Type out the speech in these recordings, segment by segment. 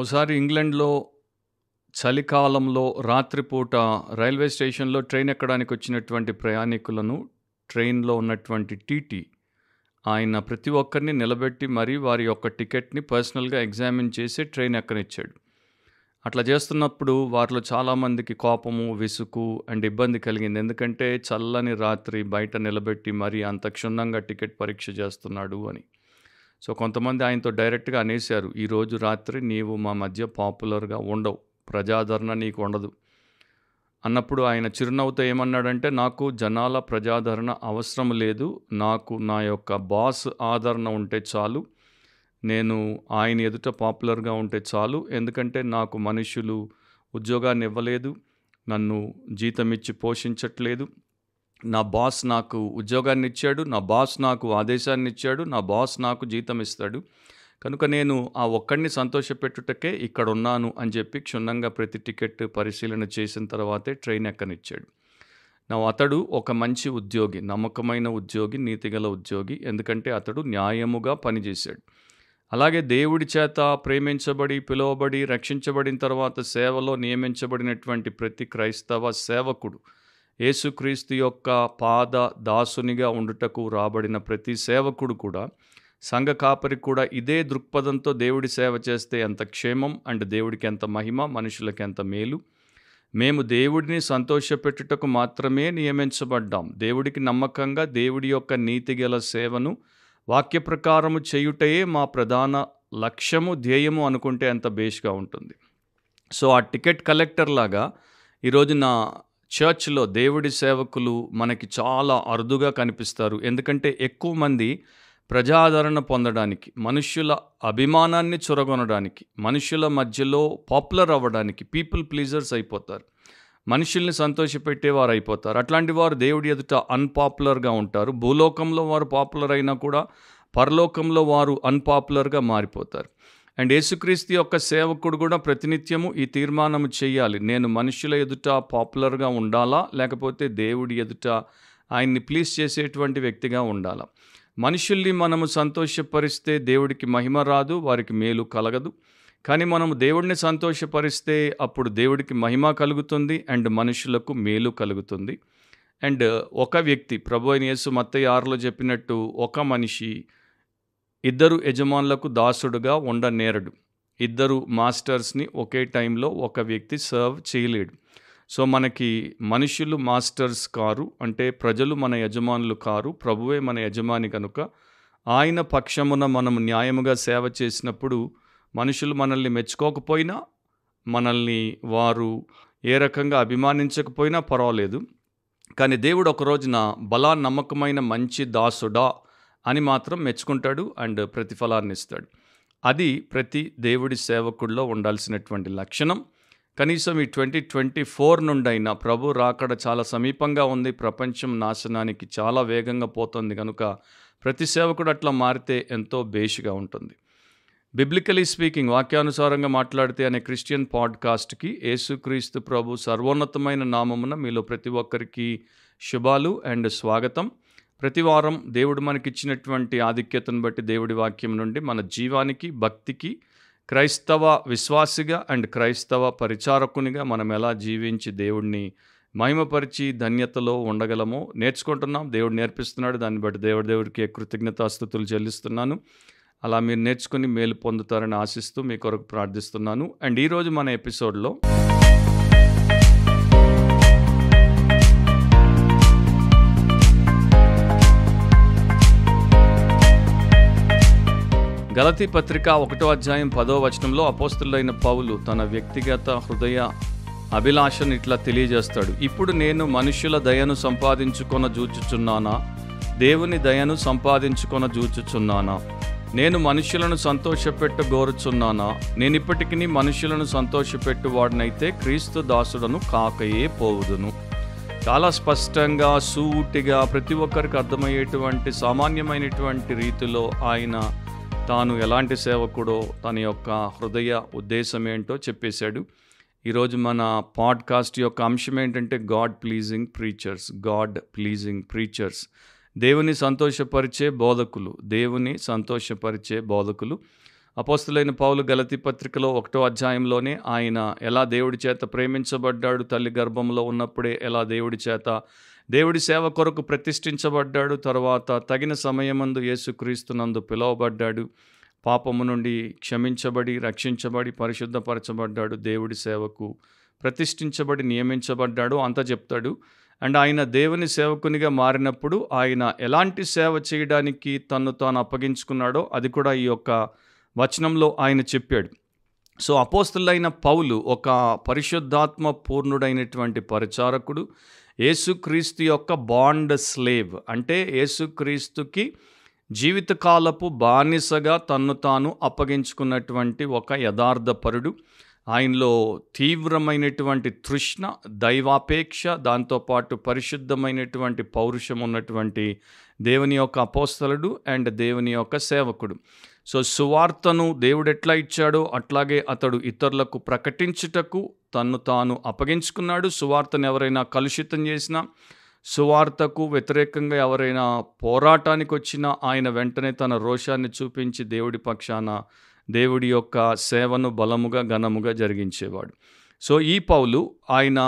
ఒకసారి ఇంగ్లండ్లో చలికాలంలో రాత్రిపూట రైల్వే స్టేషన్లో ట్రైన్ ఎక్కడానికి వచ్చినటువంటి ప్రయాణికులను ట్రైన్లో ఉన్నటువంటి టీటీ ఆయన ప్రతి ఒక్కరిని నిలబెట్టి మరీ వారి యొక్క టికెట్ని పర్సనల్గా ఎగ్జామిన్ చేసి ట్రైన్ ఎక్కనిచ్చాడు అట్లా చేస్తున్నప్పుడు వారిలో చాలామందికి కోపము విసుగు అండ్ ఇబ్బంది కలిగింది ఎందుకంటే చల్లని రాత్రి బయట నిలబెట్టి మరీ అంత క్షుణ్ణంగా టికెట్ పరీక్ష చేస్తున్నాడు అని సో కొంతమంది ఆయనతో డైరెక్ట్గా అనేశారు ఈరోజు రాత్రి నీవు మా మధ్య పాపులర్గా ఉండవు ప్రజాదరణ నీకు ఉండదు అన్నప్పుడు ఆయన చిరునవ్వుతో ఏమన్నాడంటే నాకు జనాల ప్రజాదరణ అవసరం లేదు నాకు నా యొక్క బాస్ ఆదరణ ఉంటే చాలు నేను ఆయన ఎదుట పాపులర్గా ఉంటే చాలు ఎందుకంటే నాకు మనుషులు ఉద్యోగాన్ని ఇవ్వలేదు నన్ను జీతం ఇచ్చి పోషించట్లేదు నా బాస్ నాకు ఉద్యోగాన్ని ఇచ్చాడు నా బాస్ నాకు ఆదేశాన్ని ఇచ్చాడు నా బాస్ నాకు జీతం ఇస్తాడు కనుక నేను ఆ ఒక్కడిని సంతోషపెట్టుటకే ఇక్కడ ఉన్నాను అని చెప్పి క్షుణ్ణంగా ప్రతి టికెట్ పరిశీలన చేసిన తర్వాతే ట్రైన్ ఎక్కనిచ్చాడు నా అతడు ఒక మంచి ఉద్యోగి నమ్మకమైన ఉద్యోగి నీతిగల ఉద్యోగి ఎందుకంటే అతడు న్యాయముగా పనిచేశాడు అలాగే దేవుడి చేత ప్రేమించబడి పిలువబడి రక్షించబడిన తర్వాత సేవలో నియమించబడినటువంటి ప్రతి క్రైస్తవ సేవకుడు యేసుక్రీస్తు యొక్క పాద దాసునిగా ఉండుటకు రాబడిన ప్రతి సేవకుడు కూడా సంఘ కాపరి కూడా ఇదే దృక్పథంతో దేవుడి సేవ చేస్తే ఎంత క్షేమం అండ్ దేవుడికి ఎంత మహిమ మనుషులకి ఎంత మేలు మేము దేవుడిని సంతోషపెట్టుటకు మాత్రమే నియమించబడ్డాం దేవుడికి నమ్మకంగా దేవుడి యొక్క నీతి గల సేవను వాక్య ప్రకారము చేయుటయే మా ప్రధాన లక్ష్యము ధ్యేయము అనుకుంటే ఎంత బేస్గా ఉంటుంది సో ఆ టికెట్ కలెక్టర్ లాగా ఈరోజు నా చర్చ్లో దేవుడి సేవకులు మనకి చాలా అరుదుగా కనిపిస్తారు ఎందుకంటే ఎక్కువ మంది ప్రజాదరణ పొందడానికి మనుష్యుల అభిమానాన్ని చొరగొనడానికి మనుషుల మధ్యలో పాపులర్ అవ్వడానికి పీపుల్ ప్లీజర్స్ అయిపోతారు మనుషుల్ని సంతోషపెట్టేవారు అయిపోతారు అట్లాంటి వారు దేవుడి ఎదుట అన్పాపులర్గా ఉంటారు భూలోకంలో వారు పాపులర్ అయినా కూడా పరలోకంలో వారు అన్పాపులర్గా మారిపోతారు అండ్ యేసుక్రీస్తు యొక్క సేవకుడు కూడా ప్రతినిత్యము ఈ తీర్మానం చేయాలి నేను మనుషుల ఎదుట పాపులర్గా ఉండాలా లేకపోతే దేవుడి ఎదుట ఆయన్ని ప్లీజ్ చేసేటువంటి వ్యక్తిగా ఉండాలా మనుషుల్ని మనము సంతోషపరిస్తే దేవుడికి మహిమ రాదు వారికి మేలు కలగదు కానీ మనము దేవుడిని సంతోషపరిస్తే అప్పుడు దేవుడికి మహిమ కలుగుతుంది అండ్ మనుషులకు మేలు కలుగుతుంది అండ్ ఒక వ్యక్తి ప్రభు అయిన యేసు మత్తయ్య ఆరులో చెప్పినట్టు ఒక మనిషి ఇద్దరు యజమానులకు దాసుడుగా ఉండనేరడు ఇద్దరు మాస్టర్స్ని ఒకే టైంలో ఒక వ్యక్తి సర్వ్ చేయలేడు సో మనకి మనుషులు మాస్టర్స్ కారు అంటే ప్రజలు మన యజమానులు కారు ప్రభువే మన యజమాని కనుక ఆయన పక్షమున మనం న్యాయముగా సేవ చేసినప్పుడు మనుషులు మనల్ని మెచ్చుకోకపోయినా మనల్ని వారు ఏ రకంగా అభిమానించకపోయినా పర్వాలేదు కానీ దేవుడు ఒక రోజున బలా నమ్మకమైన మంచి దాసుడా అని మాత్రం మెచ్చుకుంటాడు అండ్ ప్రతిఫలాన్ని ఇస్తాడు అది ప్రతి దేవుడి సేవకుడిలో ఉండాల్సినటువంటి లక్షణం కనీసం ఈ ట్వంటీ ట్వంటీ ఫోర్ నుండైనా ప్రభు రాకడ చాలా సమీపంగా ఉంది ప్రపంచం నాశనానికి చాలా వేగంగా పోతుంది కనుక ప్రతి సేవకుడు అట్లా మారితే ఎంతో బేషుగా ఉంటుంది బిబ్లికలీ స్పీకింగ్ వాక్యానుసారంగా మాట్లాడితే అనే క్రిస్టియన్ పాడ్కాస్ట్కి యేసుక్రీస్తు ప్రభు సర్వోన్నతమైన నామమున మీలో ప్రతి ఒక్కరికి శుభాలు అండ్ స్వాగతం ప్రతివారం దేవుడు మనకిచ్చినటువంటి ఆధిక్యతను బట్టి దేవుడి వాక్యం నుండి మన జీవానికి భక్తికి క్రైస్తవ విశ్వాసిగా అండ్ క్రైస్తవ పరిచారకునిగా మనం ఎలా జీవించి దేవుడిని మహిమపరిచి ధన్యతలో ఉండగలమో నేర్చుకుంటున్నాం దేవుడు నేర్పిస్తున్నాడు దాన్ని బట్టి దేవుడి దేవుడికి కృతజ్ఞతాస్థుతులు చెల్లిస్తున్నాను అలా మీరు నేర్చుకుని మేలు పొందుతారని ఆశిస్తూ మీ కొరకు ప్రార్థిస్తున్నాను అండ్ ఈరోజు మన ఎపిసోడ్లో గలతి పత్రిక ఒకటో అధ్యాయం పదో వచనంలో అపోస్తులైన పౌలు తన వ్యక్తిగత హృదయ అభిలాషను ఇట్లా తెలియజేస్తాడు ఇప్పుడు నేను మనుషుల దయను సంపాదించుకొన జూచుచున్నానా దేవుని దయను సంపాదించుకొన జూచుచున్నానా నేను మనుషులను సంతోషపెట్టు గోరుచున్నానా నేను ఇప్పటికీ మనుషులను సంతోషపెట్టు వాడినైతే క్రీస్తు దాసుడను కాకయే పోవుదును చాలా స్పష్టంగా సూటిగా ప్రతి ఒక్కరికి అర్థమయ్యేటువంటి సామాన్యమైనటువంటి రీతిలో ఆయన తాను ఎలాంటి సేవకుడో తన యొక్క హృదయ ఉద్దేశం ఏంటో చెప్పేశాడు ఈరోజు మన పాడ్కాస్ట్ యొక్క అంశం ఏంటంటే God pleasing preachers God pleasing preachers దేవుని సంతోషపరిచే బోధకులు దేవుని సంతోషపరిచే బోధకులు అపోస్తులైన పౌలు గలతి పత్రికలో ఒకటో అధ్యాయంలోనే ఆయన ఎలా దేవుడి చేత ప్రేమించబడ్డాడు తల్లి గర్భంలో ఉన్నప్పుడే ఎలా దేవుడి చేత దేవుడి సేవ కొరకు ప్రతిష్ఠించబడ్డాడు తర్వాత తగిన సమయమందు యేసుక్రీస్తునందు పిలువబడ్డాడు పాపము నుండి క్షమించబడి రక్షించబడి పరిశుద్ధపరచబడ్డాడు దేవుడి సేవకు ప్రతిష్ఠించబడి నియమించబడ్డాడు అంత చెప్తాడు అండ్ ఆయన దేవుని సేవకునిగా మారినప్పుడు ఆయన ఎలాంటి సేవ చేయడానికి తను తాను అప్పగించుకున్నాడో అది కూడా ఈ యొక్క వచనంలో ఆయన చెప్పాడు సో అపోస్తులైన పౌలు ఒక పరిశుద్ధాత్మ పూర్ణుడైనటువంటి పరిచారకుడు యేసుక్రీస్తు యొక్క బాండ్ స్లేవ్ అంటే యేసుక్రీస్తుకి జీవితకాలపు బానిసగా తన్ను తాను అప్పగించుకున్నటువంటి ఒక యథార్థ పరుడు ఆయనలో తీవ్రమైనటువంటి తృష్ణ దైవాపేక్ష దాంతోపాటు పరిశుద్ధమైనటువంటి పౌరుషం ఉన్నటువంటి దేవుని యొక్క అపోస్తలుడు అండ్ దేవుని యొక్క సేవకుడు సో సువార్తను దేవుడు ఎట్లా ఇచ్చాడో అట్లాగే అతడు ఇతరులకు ప్రకటించుటకు తన్ను తాను అప్పగించుకున్నాడు సువార్తను ఎవరైనా కలుషితం చేసినా సువార్తకు వ్యతిరేకంగా ఎవరైనా పోరాటానికి వచ్చినా ఆయన వెంటనే తన రోషాన్ని చూపించి దేవుడి పక్షాన దేవుడి యొక్క సేవను బలముగా ఘనముగా జరిగించేవాడు సో ఈ పౌలు ఆయన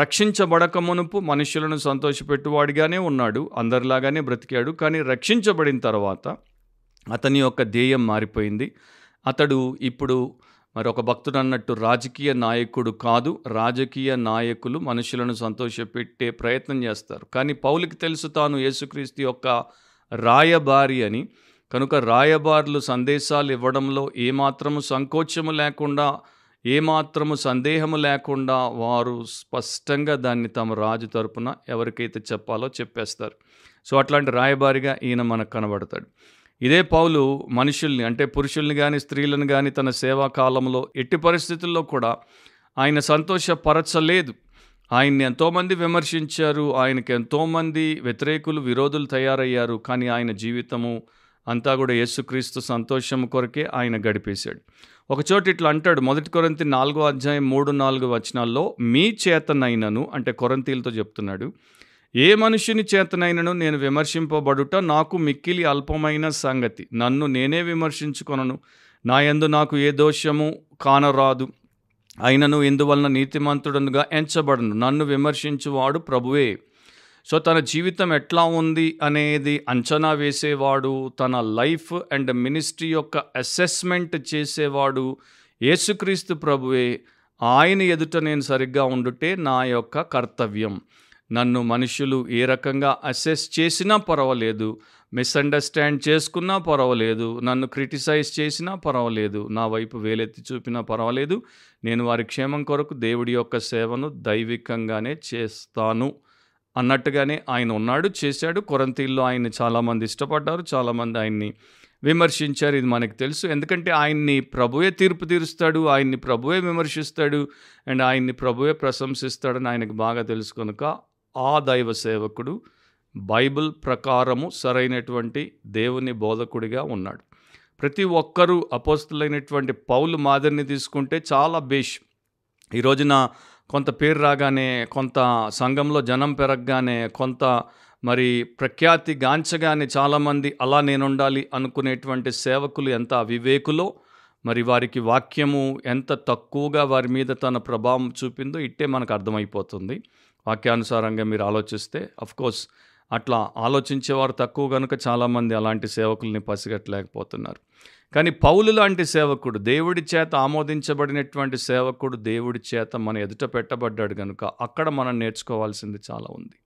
రక్షించబడక మునుపు మనుషులను సంతోషపెట్టువాడిగానే ఉన్నాడు అందరిలాగానే బ్రతికాడు కానీ రక్షించబడిన తర్వాత అతని యొక్క ధ్యేయం మారిపోయింది అతడు ఇప్పుడు మరి ఒక భక్తుడు అన్నట్టు రాజకీయ నాయకుడు కాదు రాజకీయ నాయకులు మనుషులను సంతోషపెట్టే ప్రయత్నం చేస్తారు కానీ పౌలికి తెలుసు తాను యేసుక్రీస్తు యొక్క రాయబారి అని కనుక రాయబారులు సందేశాలు ఇవ్వడంలో ఏమాత్రము సంకోచము లేకుండా ఏమాత్రము సందేహము లేకుండా వారు స్పష్టంగా దాన్ని తమ రాజు తరపున ఎవరికైతే చెప్పాలో చెప్పేస్తారు సో అట్లాంటి రాయబారిగా ఈయన మనకు కనబడతాడు ఇదే పౌలు మనుషుల్ని అంటే పురుషుల్ని కానీ స్త్రీలను కానీ తన సేవా కాలంలో ఎట్టి పరిస్థితుల్లో కూడా ఆయన సంతోషపరచలేదు ఆయన్ని ఎంతోమంది విమర్శించారు ఆయనకి ఎంతోమంది వ్యతిరేకులు విరోధులు తయారయ్యారు కానీ ఆయన జీవితము అంతా కూడా యేసుక్రీస్తు సంతోషం కొరకే ఆయన గడిపేశాడు ఒకచోట ఇట్లా అంటాడు మొదటి కొరంతి నాలుగో అధ్యాయం మూడు నాలుగు వచనాల్లో మీ చేతనైనను అంటే కొరంతీలతో చెప్తున్నాడు ఏ మనుషుని చేతనైనను నేను విమర్శింపబడుట నాకు మిక్కిలి అల్పమైన సంగతి నన్ను నేనే విమర్శించుకొనను నా ఎందు నాకు ఏ దోషము కానరాదు అయినను ఇందువలన నీతిమంతుడనుగా ఎంచబడను నన్ను విమర్శించువాడు ప్రభువే సో తన జీవితం ఎట్లా ఉంది అనేది అంచనా వేసేవాడు తన లైఫ్ అండ్ మినిస్ట్రీ యొక్క అసెస్మెంట్ చేసేవాడు యేసుక్రీస్తు ప్రభువే ఆయన ఎదుట నేను సరిగ్గా ఉండుటే నా యొక్క కర్తవ్యం నన్ను మనుషులు ఏ రకంగా అసెస్ చేసినా పర్వాలేదు మిస్అండర్స్టాండ్ చేసుకున్నా పర్వాలేదు నన్ను క్రిటిసైజ్ చేసినా పర్వాలేదు నా వైపు వేలెత్తి చూపినా పర్వాలేదు నేను వారి క్షేమం కొరకు దేవుడి యొక్క సేవను దైవికంగానే చేస్తాను అన్నట్టుగానే ఆయన ఉన్నాడు చేశాడు కొరంతీల్లో ఆయన్ని చాలామంది ఇష్టపడ్డారు చాలామంది ఆయన్ని విమర్శించారు ఇది మనకు తెలుసు ఎందుకంటే ఆయన్ని ప్రభువే తీర్పు తీరుస్తాడు ఆయన్ని ప్రభువే విమర్శిస్తాడు అండ్ ఆయన్ని ప్రభువే ప్రశంసిస్తాడని ఆయనకు బాగా తెలుసు కనుక ఆ దైవ సేవకుడు బైబిల్ ప్రకారము సరైనటువంటి దేవుని బోధకుడిగా ఉన్నాడు ప్రతి ఒక్కరూ అపోస్తులైనటువంటి పౌలు మాదిరిని తీసుకుంటే చాలా బేష్ ఈ రోజున కొంత పేరు రాగానే కొంత సంఘంలో జనం పెరగగానే కొంత మరి ప్రఖ్యాతి గాంచగానే చాలామంది అలా నేనుండాలి అనుకునేటువంటి సేవకులు ఎంత వివేకులో మరి వారికి వాక్యము ఎంత తక్కువగా వారి మీద తన ప్రభావం చూపిందో ఇట్టే మనకు అర్థమైపోతుంది వాక్యానుసారంగా మీరు ఆలోచిస్తే కోర్స్ అట్లా ఆలోచించేవారు తక్కువ కనుక చాలామంది అలాంటి సేవకుల్ని పసిగట్టలేకపోతున్నారు కానీ పౌలు లాంటి సేవకుడు దేవుడి చేత ఆమోదించబడినటువంటి సేవకుడు దేవుడి చేత మన ఎదుట పెట్టబడ్డాడు కనుక అక్కడ మనం నేర్చుకోవాల్సింది చాలా ఉంది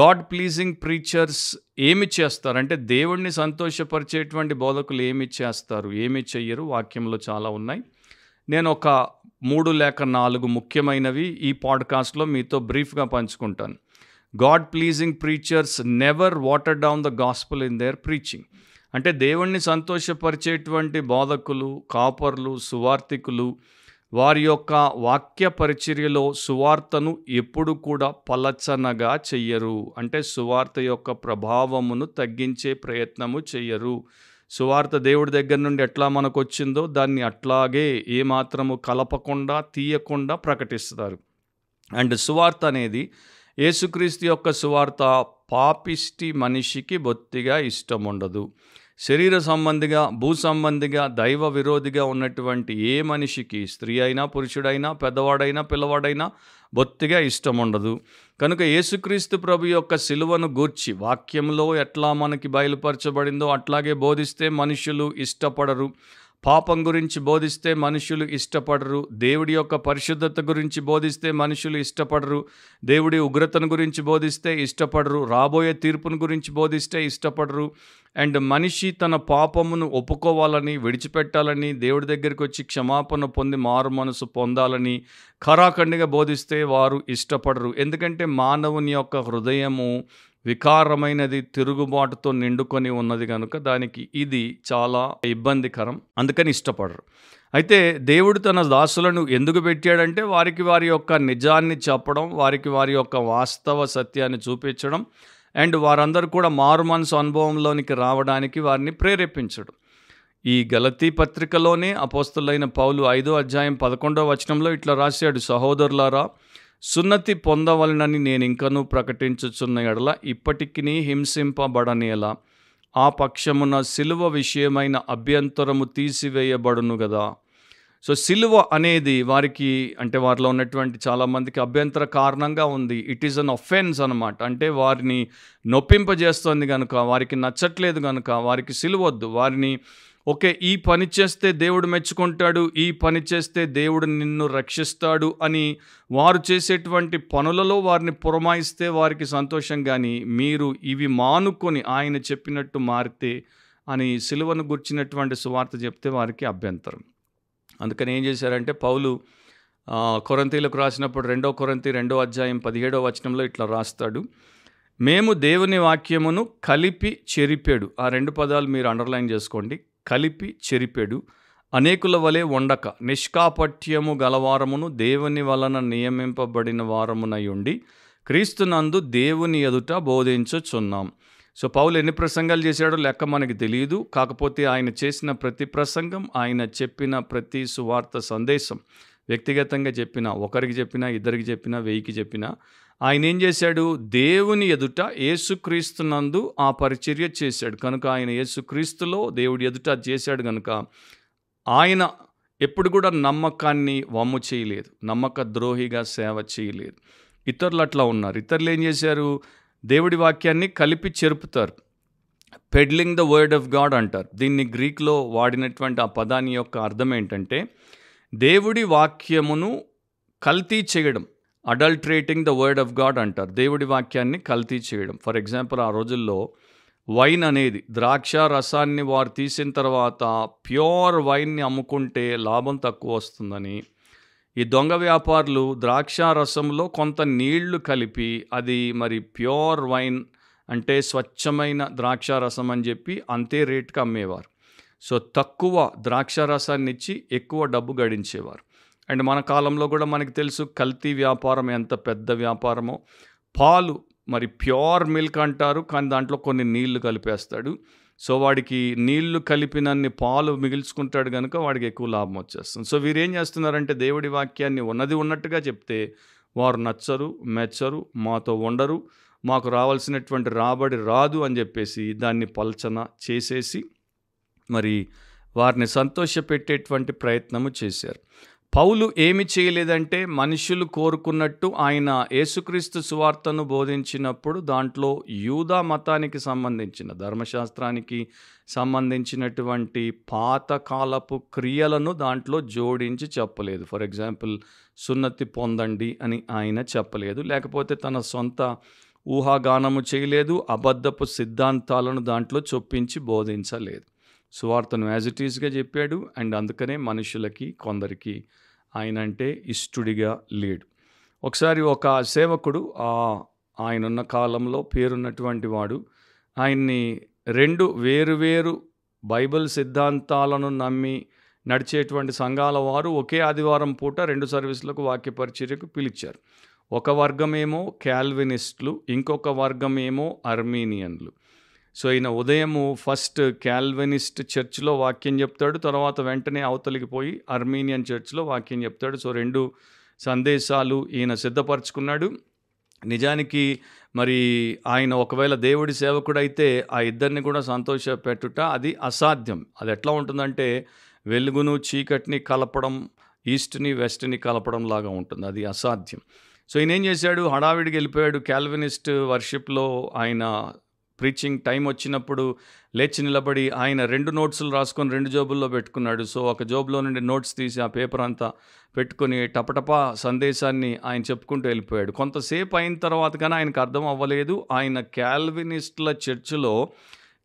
గాడ్ ప్లీజింగ్ ప్రీచర్స్ ఏమి చేస్తారంటే దేవుణ్ణి సంతోషపరిచేటువంటి బోధకులు ఏమి చేస్తారు ఏమి చెయ్యరు వాక్యంలో చాలా ఉన్నాయి నేను ఒక మూడు లేక నాలుగు ముఖ్యమైనవి ఈ పాడ్కాస్ట్లో మీతో బ్రీఫ్గా పంచుకుంటాను God pleasing preachers never water down the gospel in their preaching అంటే దేవుణ్ణి సంతోషపరిచేటువంటి బోధకులు కాపర్లు సువార్థికులు వారి యొక్క వాక్య పరిచర్యలో సువార్తను ఎప్పుడు కూడా పలచనగా చెయ్యరు అంటే సువార్త యొక్క ప్రభావమును తగ్గించే ప్రయత్నము చెయ్యరు సువార్త దేవుడి దగ్గర నుండి ఎట్లా మనకు వచ్చిందో దాన్ని అట్లాగే ఏమాత్రము కలపకుండా తీయకుండా ప్రకటిస్తారు అండ్ సువార్త అనేది యేసుక్రీస్తు యొక్క సువార్త పాపిష్టి మనిషికి బొత్తిగా ఇష్టం ఉండదు శరీర సంబంధిగా భూ సంబంధిగా దైవ విరోధిగా ఉన్నటువంటి ఏ మనిషికి స్త్రీ అయినా పురుషుడైనా పెద్దవాడైనా పిల్లవాడైనా బొత్తిగా ఇష్టం ఉండదు కనుక యేసుక్రీస్తు ప్రభు యొక్క సిలువను గూర్చి వాక్యంలో ఎట్లా మనకి బయలుపరచబడిందో అట్లాగే బోధిస్తే మనుషులు ఇష్టపడరు పాపం గురించి బోధిస్తే మనుషులు ఇష్టపడరు దేవుడి యొక్క పరిశుద్ధత గురించి బోధిస్తే మనుషులు ఇష్టపడరు దేవుడి ఉగ్రతను గురించి బోధిస్తే ఇష్టపడరు రాబోయే తీర్పును గురించి బోధిస్తే ఇష్టపడరు అండ్ మనిషి తన పాపమును ఒప్పుకోవాలని విడిచిపెట్టాలని దేవుడి దగ్గరికి వచ్చి క్షమాపణ పొంది మారు మనసు పొందాలని ఖరాఖండిగా బోధిస్తే వారు ఇష్టపడరు ఎందుకంటే మానవుని యొక్క హృదయము వికారమైనది తిరుగుబాటుతో నిండుకొని ఉన్నది కనుక దానికి ఇది చాలా ఇబ్బందికరం అందుకని ఇష్టపడరు అయితే దేవుడు తన దాసులను ఎందుకు పెట్టాడంటే వారికి వారి యొక్క నిజాన్ని చెప్పడం వారికి వారి యొక్క వాస్తవ సత్యాన్ని చూపించడం అండ్ వారందరూ కూడా మారు మనసు అనుభవంలోనికి రావడానికి వారిని ప్రేరేపించడం ఈ గలతీ పత్రికలోనే అపోస్తులైన పౌలు ఐదో అధ్యాయం పదకొండో వచనంలో ఇట్లా రాశాడు సహోదరులారా సున్నతి పొందవలనని నేను ఇంకనూ ప్రకటించుచున్న ఎడల ఇప్పటికీ హింసింపబడనేలా ఆ పక్షమున సిలువ విషయమైన అభ్యంతరము తీసివేయబడును కదా సో సిలువ అనేది వారికి అంటే వారిలో ఉన్నటువంటి చాలామందికి అభ్యంతర కారణంగా ఉంది ఇట్ ఈస్ అన్ అఫెన్స్ అనమాట అంటే వారిని నొప్పింపజేస్తోంది కనుక వారికి నచ్చట్లేదు కనుక వారికి సిలువద్దు వారిని ఓకే ఈ పని చేస్తే దేవుడు మెచ్చుకుంటాడు ఈ పని చేస్తే దేవుడు నిన్ను రక్షిస్తాడు అని వారు చేసేటువంటి పనులలో వారిని పురమాయిస్తే వారికి సంతోషం కానీ మీరు ఇవి మానుకొని ఆయన చెప్పినట్టు మారితే అని సిలువను గుర్చినటువంటి సువార్త చెప్తే వారికి అభ్యంతరం అందుకని ఏం చేశారంటే పౌలు కొరంతీలకు రాసినప్పుడు రెండో కొరంతి రెండో అధ్యాయం పదిహేడో వచనంలో ఇట్లా రాస్తాడు మేము దేవుని వాక్యమును కలిపి చెరిపాడు ఆ రెండు పదాలు మీరు అండర్లైన్ చేసుకోండి కలిపి చెరిపెడు అనేకుల వలె వండక నిష్కాపట్యము గలవారమును దేవుని వలన నియమింపబడిన వారమునై ఉండి క్రీస్తునందు దేవుని ఎదుట బోధించుచున్నాం సో పౌలు ఎన్ని ప్రసంగాలు చేశాడో లెక్క మనకి తెలియదు కాకపోతే ఆయన చేసిన ప్రతి ప్రసంగం ఆయన చెప్పిన ప్రతి సువార్త సందేశం వ్యక్తిగతంగా చెప్పిన ఒకరికి చెప్పినా ఇద్దరికి చెప్పినా వెయ్యికి చెప్పినా ఆయన ఏం చేశాడు దేవుని ఎదుట ఏసుక్రీస్తునందు ఆ పరిచర్య చేశాడు కనుక ఆయన ఏసుక్రీస్తులో దేవుడి ఎదుట చేశాడు కనుక ఆయన ఎప్పుడు కూడా నమ్మకాన్ని వమ్ము చేయలేదు నమ్మక ద్రోహిగా సేవ చేయలేదు ఇతరులు అట్లా ఉన్నారు ఇతరులు ఏం చేశారు దేవుడి వాక్యాన్ని కలిపి చెరుపుతారు peddling the word of God అంటారు దీన్ని గ్రీక్లో వాడినటువంటి ఆ పదాన్ని యొక్క అర్థం ఏంటంటే దేవుడి వాక్యమును కల్తీ చేయడం adulterating the word of God అంటారు దేవుడి వాక్యాన్ని కల్తీ చేయడం ఫర్ ఎగ్జాంపుల్ ఆ రోజుల్లో వైన్ అనేది ద్రాక్ష రసాన్ని వారు తీసిన తర్వాత ప్యూర్ వైన్ని అమ్ముకుంటే లాభం తక్కువ వస్తుందని ఈ దొంగ వ్యాపారులు ద్రాక్ష రసంలో కొంత నీళ్లు కలిపి అది మరి ప్యూర్ వైన్ అంటే స్వచ్ఛమైన ద్రాక్ష రసం అని చెప్పి అంతే రేట్కి అమ్మేవారు సో తక్కువ ద్రాక్ష రసాన్ని ఇచ్చి ఎక్కువ డబ్బు గడించేవారు అండ్ మన కాలంలో కూడా మనకి తెలుసు కల్తీ వ్యాపారం ఎంత పెద్ద వ్యాపారమో పాలు మరి ప్యూర్ మిల్క్ అంటారు కానీ దాంట్లో కొన్ని నీళ్లు కలిపేస్తాడు సో వాడికి నీళ్లు కలిపినన్ని పాలు మిగిల్చుకుంటాడు కనుక వాడికి ఎక్కువ లాభం వచ్చేస్తుంది సో వీరేం చేస్తున్నారంటే దేవుడి వాక్యాన్ని ఉన్నది ఉన్నట్టుగా చెప్తే వారు నచ్చరు మెచ్చరు మాతో ఉండరు మాకు రావాల్సినటువంటి రాబడి రాదు అని చెప్పేసి దాన్ని పల్చన చేసేసి మరి వారిని సంతోషపెట్టేటువంటి ప్రయత్నము చేశారు పౌలు ఏమి చేయలేదంటే మనుషులు కోరుకున్నట్టు ఆయన యేసుక్రీస్తు సువార్తను బోధించినప్పుడు దాంట్లో యూదా మతానికి సంబంధించిన ధర్మశాస్త్రానికి సంబంధించినటువంటి పాతకాలపు క్రియలను దాంట్లో జోడించి చెప్పలేదు ఫర్ ఎగ్జాంపుల్ సున్నతి పొందండి అని ఆయన చెప్పలేదు లేకపోతే తన సొంత ఊహాగానము చేయలేదు అబద్ధపు సిద్ధాంతాలను దాంట్లో చొప్పించి బోధించలేదు సువార్తను యాజ్ ఇట్ ఈస్గా చెప్పాడు అండ్ అందుకనే మనుషులకి కొందరికి ఆయన అంటే ఇష్టడిగా లేడు ఒకసారి ఒక సేవకుడు ఆయనున్న కాలంలో పేరున్నటువంటి వాడు ఆయన్ని రెండు వేరువేరు బైబిల్ సిద్ధాంతాలను నమ్మి నడిచేటువంటి సంఘాల వారు ఒకే ఆదివారం పూట రెండు సర్వీసులకు వాక్య పరిచర్యకు పిలిచారు ఒక వర్గమేమో క్యాల్వినిస్టులు ఇంకొక వర్గమేమో అర్మీనియన్లు సో ఈయన ఉదయము ఫస్ట్ క్యాల్వనిస్ట్ చర్చ్లో వాక్యం చెప్తాడు తర్వాత వెంటనే అవతలికి పోయి అర్మీనియన్ చర్చ్లో వాక్యం చెప్తాడు సో రెండు సందేశాలు ఈయన సిద్ధపరచుకున్నాడు నిజానికి మరి ఆయన ఒకవేళ దేవుడి సేవకుడైతే ఆ ఇద్దరిని కూడా సంతోష పెట్టుట అది అసాధ్యం అది ఎట్లా ఉంటుందంటే వెలుగును చీకటిని కలపడం ఈస్ట్ని వెస్ట్ని కలపడం లాగా ఉంటుంది అది అసాధ్యం సో ఈయన ఏం చేశాడు హడావిడికి వెళ్ళిపోయాడు క్యాల్వినిస్ట్ వర్షిప్లో ఆయన ప్రీచింగ్ టైం వచ్చినప్పుడు లేచి నిలబడి ఆయన రెండు నోట్స్లు రాసుకొని రెండు జోబుల్లో పెట్టుకున్నాడు సో ఒక జోబులో నుండి నోట్స్ తీసి ఆ పేపర్ అంతా పెట్టుకొని టపటపా సందేశాన్ని ఆయన చెప్పుకుంటూ వెళ్ళిపోయాడు కొంతసేపు అయిన తర్వాత కానీ ఆయనకు అర్థం అవ్వలేదు ఆయన క్యాల్వినిస్ట్ల చర్చిలో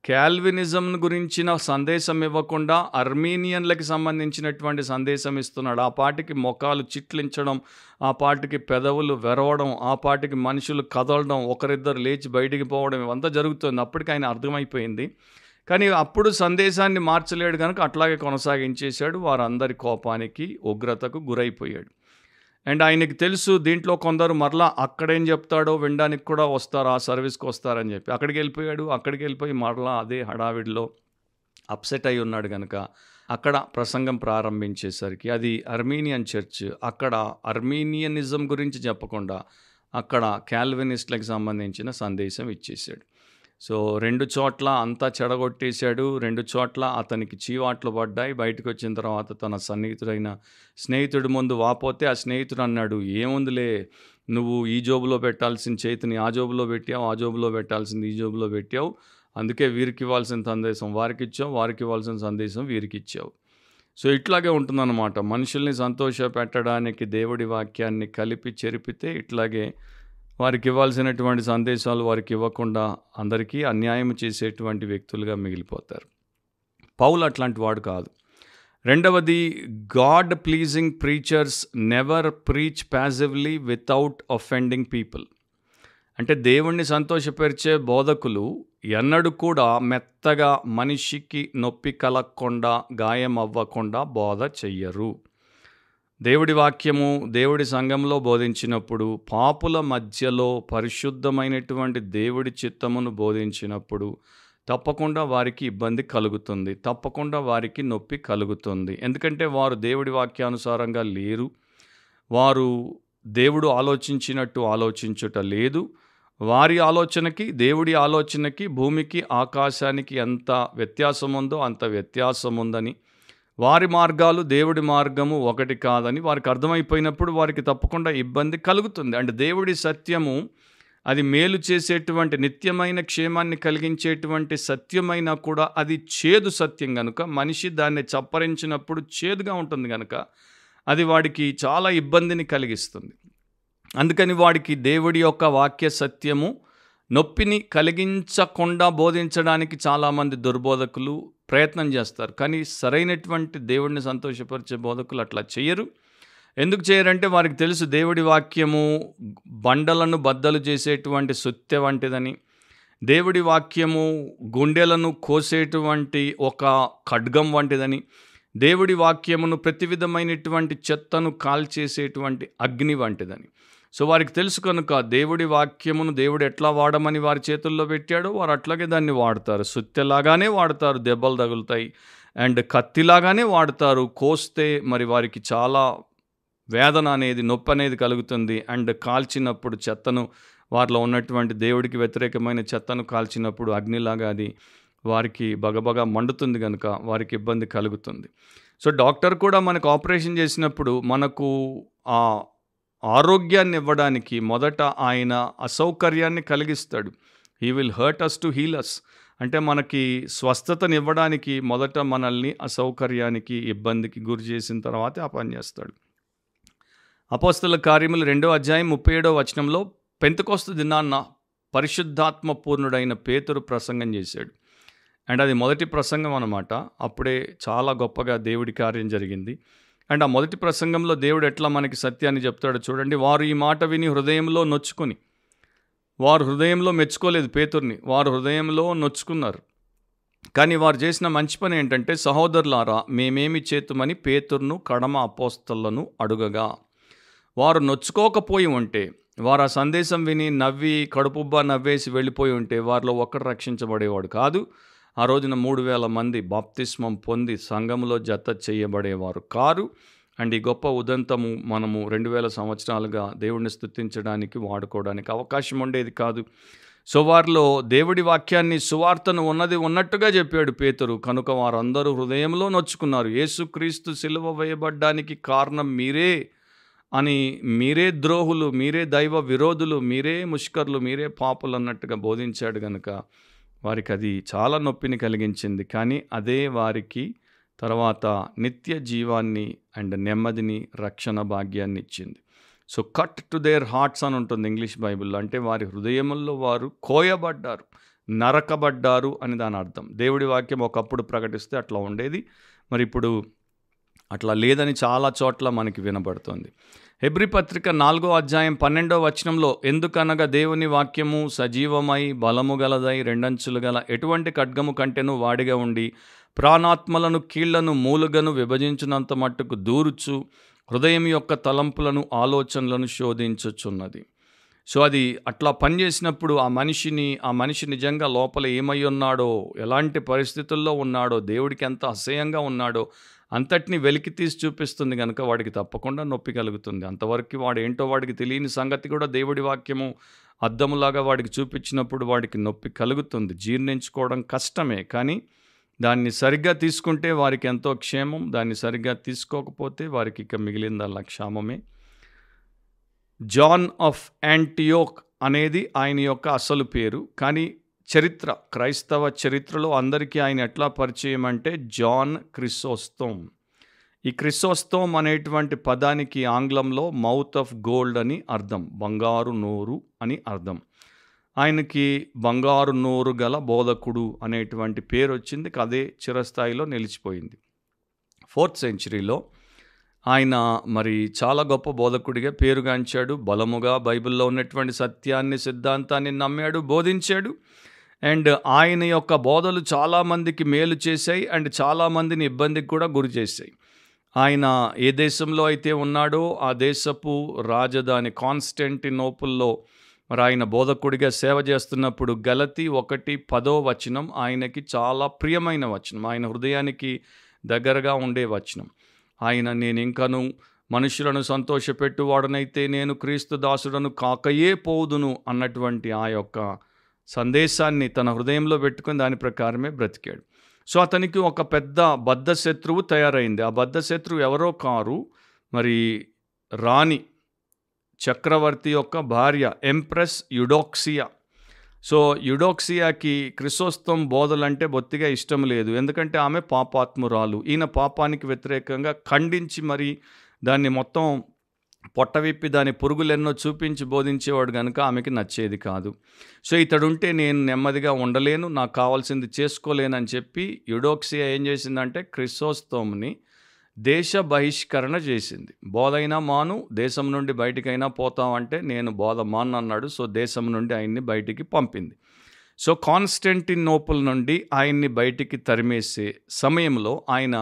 క్యాల్వినిజం గురించిన సందేశం ఇవ్వకుండా అర్మీనియన్లకి సంబంధించినటువంటి సందేశం ఇస్తున్నాడు ఆ పాటికి మొఖాలు చిట్లించడం ఆ పాటికి పెదవులు వెరవడం ఆ పాటికి మనుషులు కదలడం ఒకరిద్దరు లేచి బయటికి పోవడం ఇవంతా జరుగుతుంది అప్పటికి ఆయన అర్థమైపోయింది కానీ అప్పుడు సందేశాన్ని మార్చలేడు కనుక అట్లాగే కొనసాగించేశాడు వారందరి కోపానికి ఉగ్రతకు గురైపోయాడు అండ్ ఆయనకి తెలుసు దీంట్లో కొందరు మరలా అక్కడేం చెప్తాడో వినడానికి కూడా వస్తారు ఆ సర్వీస్కి వస్తారని చెప్పి అక్కడికి వెళ్ళిపోయాడు అక్కడికి వెళ్ళిపోయి మరలా అదే హడావిడిలో అప్సెట్ అయి ఉన్నాడు కనుక అక్కడ ప్రసంగం ప్రారంభించేసరికి అది అర్మీనియన్ చర్చ్ అక్కడ అర్మీనియనిజం గురించి చెప్పకుండా అక్కడ క్యాల్వినిస్ట్లకు సంబంధించిన సందేశం ఇచ్చేసాడు సో రెండు చోట్ల అంతా చెడగొట్టేశాడు రెండు చోట్ల అతనికి చీవాట్లు పడ్డాయి బయటకు వచ్చిన తర్వాత తన సన్నిహితుడైన స్నేహితుడి ముందు వాపోతే ఆ స్నేహితుడు అన్నాడు ఏముందిలే నువ్వు ఈ జోబులో పెట్టాల్సిన చేతిని ఆ జోబులో పెట్టావు ఆ జోబులో పెట్టాల్సింది ఈ జోబులో పెట్టావు అందుకే వీరికి ఇవ్వాల్సిన సందేశం వారికి ఇచ్చావు వారికి ఇవ్వాల్సిన సందేశం వీరికి ఇచ్చావు సో ఇట్లాగే ఉంటుందన్నమాట మనుషుల్ని సంతోష పెట్టడానికి దేవుడి వాక్యాన్ని కలిపి చెరిపితే ఇట్లాగే వారికి ఇవ్వాల్సినటువంటి సందేశాలు వారికి ఇవ్వకుండా అందరికీ అన్యాయం చేసేటువంటి వ్యక్తులుగా మిగిలిపోతారు పౌలు అట్లాంటి వాడు కాదు రెండవది God pleasing preachers never preach passively without offending people అంటే దేవుణ్ణి సంతోషపరిచే బోధకులు ఎన్నడూ కూడా మెత్తగా మనిషికి నొప్పి కలగకుండా గాయం అవ్వకుండా బోధ చెయ్యరు దేవుడి వాక్యము దేవుడి సంఘంలో బోధించినప్పుడు పాపుల మధ్యలో పరిశుద్ధమైనటువంటి దేవుడి చిత్తమును బోధించినప్పుడు తప్పకుండా వారికి ఇబ్బంది కలుగుతుంది తప్పకుండా వారికి నొప్పి కలుగుతుంది ఎందుకంటే వారు దేవుడి వాక్యానుసారంగా లేరు వారు దేవుడు ఆలోచించినట్టు ఆలోచించుట లేదు వారి ఆలోచనకి దేవుడి ఆలోచనకి భూమికి ఆకాశానికి ఎంత వ్యత్యాసం ఉందో అంత వ్యత్యాసం ఉందని వారి మార్గాలు దేవుడి మార్గము ఒకటి కాదని వారికి అర్థమైపోయినప్పుడు వారికి తప్పకుండా ఇబ్బంది కలుగుతుంది అంటే దేవుడి సత్యము అది మేలు చేసేటువంటి నిత్యమైన క్షేమాన్ని కలిగించేటువంటి సత్యమైనా కూడా అది చేదు సత్యం కనుక మనిషి దాన్ని చప్పరించినప్పుడు చేదుగా ఉంటుంది కనుక అది వాడికి చాలా ఇబ్బందిని కలిగిస్తుంది అందుకని వాడికి దేవుడి యొక్క వాక్య సత్యము నొప్పిని కలిగించకుండా బోధించడానికి చాలామంది దుర్బోధకులు ప్రయత్నం చేస్తారు కానీ సరైనటువంటి దేవుడిని సంతోషపరిచే బోధకులు అట్లా చేయరు ఎందుకు చేయరంటే వారికి తెలుసు దేవుడి వాక్యము బండలను బద్దలు చేసేటువంటి సుత్తె వంటిదని దేవుడి వాక్యము గుండెలను కోసేటువంటి ఒక ఖడ్గం వంటిదని దేవుడి వాక్యమును ప్రతి విధమైనటువంటి చెత్తను కాల్చేసేటువంటి అగ్ని వంటిదని సో వారికి తెలుసు కనుక దేవుడి వాక్యమును దేవుడు ఎట్లా వాడమని వారి చేతుల్లో పెట్టాడో వారు అట్లాగే దాన్ని వాడతారు సుత్తెలాగానే వాడతారు దెబ్బలు తగులుతాయి అండ్ కత్తిలాగానే వాడతారు కోస్తే మరి వారికి చాలా వేదన అనేది నొప్పి అనేది కలుగుతుంది అండ్ కాల్చినప్పుడు చెత్తను వారిలో ఉన్నటువంటి దేవుడికి వ్యతిరేకమైన చెత్తను కాల్చినప్పుడు అగ్నిలాగా అది వారికి బగబగా మండుతుంది కనుక వారికి ఇబ్బంది కలుగుతుంది సో డాక్టర్ కూడా మనకు ఆపరేషన్ చేసినప్పుడు మనకు ఆ ఆరోగ్యాన్ని ఇవ్వడానికి మొదట ఆయన అసౌకర్యాన్ని కలిగిస్తాడు he will hurt us to heal us అంటే మనకి స్వస్థతను ఇవ్వడానికి మొదట మనల్ని అసౌకర్యానికి ఇబ్బందికి గురి చేసిన తర్వాతే ఆ పని చేస్తాడు అపోస్తల కార్యములు రెండో అధ్యాయం ముప్పై ఏడో వచనంలో పెంతకోస్త దినాన్న పరిశుద్ధాత్మ పూర్ణుడైన పేతురు ప్రసంగం చేశాడు అండ్ అది మొదటి ప్రసంగం అన్నమాట అప్పుడే చాలా గొప్పగా దేవుడి కార్యం జరిగింది అండ్ ఆ మొదటి ప్రసంగంలో దేవుడు ఎట్లా మనకి సత్యాన్ని చెప్తాడు చూడండి వారు ఈ మాట విని హృదయంలో నొచ్చుకొని వారు హృదయంలో మెచ్చుకోలేదు పేతుర్ని వారు హృదయంలో నొచ్చుకున్నారు కానీ వారు చేసిన మంచి పని ఏంటంటే సహోదరులారా మేమేమి చేతుమని పేతుర్ను కడమ అపోస్తలను అడుగగా వారు నొచ్చుకోకపోయి ఉంటే వారు ఆ సందేశం విని నవ్వి కడుపుబ్బా నవ్వేసి వెళ్ళిపోయి ఉంటే వారిలో ఒక్కడు రక్షించబడేవాడు కాదు ఆ రోజున మూడు వేల మంది బాప్తిస్మం పొంది సంఘంలో జత చేయబడేవారు కారు అండ్ ఈ గొప్ప ఉదంతము మనము రెండు వేల సంవత్సరాలుగా దేవుడిని స్థుతించడానికి వాడుకోవడానికి అవకాశం ఉండేది కాదు సువార్లో దేవుడి వాక్యాన్ని సువార్తను ఉన్నది ఉన్నట్టుగా చెప్పాడు పేతురు కనుక వారందరూ హృదయంలో నొచ్చుకున్నారు యేసుక్రీస్తు సిలువ వేయబడ్డానికి కారణం మీరే అని మీరే ద్రోహులు మీరే దైవ విరోధులు మీరే ముష్కర్లు మీరే పాపులు అన్నట్టుగా బోధించాడు కనుక వారికి అది చాలా నొప్పిని కలిగించింది కానీ అదే వారికి తర్వాత నిత్య జీవాన్ని అండ్ నెమ్మదిని రక్షణ భాగ్యాన్ని ఇచ్చింది so cut to their hearts అని ఉంటుంది ఇంగ్లీష్ బైబిల్లో అంటే వారి హృదయముల్లో వారు కోయబడ్డారు నరకబడ్డారు అని దాని అర్థం దేవుడి వాక్యం ఒకప్పుడు ప్రకటిస్తే అట్లా ఉండేది మరి ఇప్పుడు అట్లా లేదని చాలా చోట్ల మనకి వినబడుతుంది హెబ్రి పత్రిక నాలుగో అధ్యాయం పన్నెండో వచనంలో ఎందుకనగా దేవుని వాక్యము సజీవమై బలము గలదై రెండంచులు గల ఎటువంటి ఖడ్గము కంటేను వాడిగా ఉండి ప్రాణాత్మలను కీళ్లను మూలుగను విభజించినంత మట్టుకు దూరుచు హృదయం యొక్క తలంపులను ఆలోచనలను శోధించుచున్నది సో అది అట్లా పనిచేసినప్పుడు ఆ మనిషిని ఆ మనిషి నిజంగా లోపల ఏమై ఉన్నాడో ఎలాంటి పరిస్థితుల్లో ఉన్నాడో దేవుడికి ఎంత అసహ్యంగా ఉన్నాడో అంతటిని వెలికి తీసి చూపిస్తుంది కనుక వాడికి తప్పకుండా నొప్పి కలుగుతుంది అంతవరకు వాడు ఏంటో వాడికి తెలియని సంగతి కూడా దేవుడి వాక్యము అద్దములాగా వాడికి చూపించినప్పుడు వాడికి నొప్పి కలుగుతుంది జీర్ణించుకోవడం కష్టమే కానీ దాన్ని సరిగ్గా తీసుకుంటే వారికి ఎంతో క్షేమం దాన్ని సరిగ్గా తీసుకోకపోతే వారికి ఇక మిగిలిందల్లా క్షేమమే జాన్ ఆఫ్ యాంటియోక్ అనేది ఆయన యొక్క అసలు పేరు కానీ చరిత్ర క్రైస్తవ చరిత్రలో అందరికీ ఆయన ఎట్లా పరిచయం అంటే జాన్ క్రిసోస్తోమ్ ఈ క్రిసోస్తోమ్ అనేటువంటి పదానికి ఆంగ్లంలో మౌత్ ఆఫ్ గోల్డ్ అని అర్థం బంగారు నోరు అని అర్థం ఆయనకి బంగారు నోరు గల బోధకుడు అనేటువంటి పేరు వచ్చింది అదే చిరస్థాయిలో నిలిచిపోయింది ఫోర్త్ సెంచరీలో ఆయన మరి చాలా గొప్ప బోధకుడిగా పేరుగాంచాడు బలముగా బైబిల్లో ఉన్నటువంటి సత్యాన్ని సిద్ధాంతాన్ని నమ్మాడు బోధించాడు అండ్ ఆయన యొక్క బోధలు చాలామందికి మేలు చేశాయి అండ్ చాలామందిని ఇబ్బందికి కూడా గురి చేశాయి ఆయన ఏ దేశంలో అయితే ఉన్నాడో ఆ దేశపు రాజధాని కాన్స్టెంటినోపుల్లో మరి ఆయన బోధకుడిగా సేవ చేస్తున్నప్పుడు గలతి ఒకటి పదో వచనం ఆయనకి చాలా ప్రియమైన వచనం ఆయన హృదయానికి దగ్గరగా ఉండే వచనం ఆయన నేను ఇంకను మనుషులను సంతోషపెట్టువాడనైతే నేను క్రీస్తు దాసుడను కాకయే పోదును అన్నటువంటి ఆ యొక్క సందేశాన్ని తన హృదయంలో పెట్టుకుని దాని ప్రకారమే బ్రతికాడు సో అతనికి ఒక పెద్ద బద్ధ శత్రువు తయారైంది ఆ బద్ధ శత్రువు ఎవరో కారు మరి రాణి చక్రవర్తి యొక్క భార్య ఎంప్రెస్ యుడోక్సియా సో యుడోక్సియాకి క్రిసోస్తం బోధలంటే బొత్తిగా ఇష్టం లేదు ఎందుకంటే ఆమె పాపాత్మురాలు ఈయన పాపానికి వ్యతిరేకంగా ఖండించి మరి దాన్ని మొత్తం పొట్ట విప్పి దాని పురుగులెన్నో చూపించి బోధించేవాడు కనుక ఆమెకి నచ్చేది కాదు సో ఇతడుంటే నేను నెమ్మదిగా ఉండలేను నాకు కావాల్సింది చేసుకోలేనని చెప్పి యుడోక్సియా ఏం చేసిందంటే క్రిసోస్తోమ్ని దేశ బహిష్కరణ చేసింది బోధైనా మాను దేశం నుండి బయటికైనా పోతామంటే నేను బోధ మాను అన్నాడు సో దేశం నుండి ఆయన్ని బయటికి పంపింది సో కాన్స్టెంటినోపుల్ నుండి ఆయన్ని బయటికి తరిమేసే సమయంలో ఆయన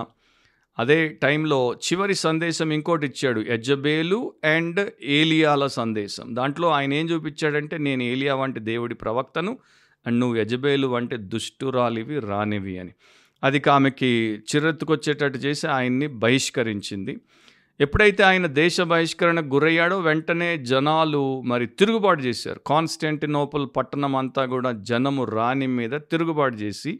అదే టైంలో చివరి సందేశం ఇంకోటి ఇచ్చాడు యజ్జబేలు అండ్ ఏలియాల సందేశం దాంట్లో ఆయన ఏం చూపించాడంటే నేను ఏలియా వంటి దేవుడి ప్రవక్తను అండ్ నువ్వు యజబేలు వంటి దుష్టురాలివి రానివి అని అది ఆమెకి చిరెత్తుకొచ్చేటట్టు చేసి ఆయన్ని బహిష్కరించింది ఎప్పుడైతే ఆయన దేశ బహిష్కరణకు గురయ్యాడో వెంటనే జనాలు మరి తిరుగుబాటు చేశారు కాన్స్టెంటినోపుల్ పట్టణం అంతా కూడా జనము రాణి మీద తిరుగుబాటు చేసి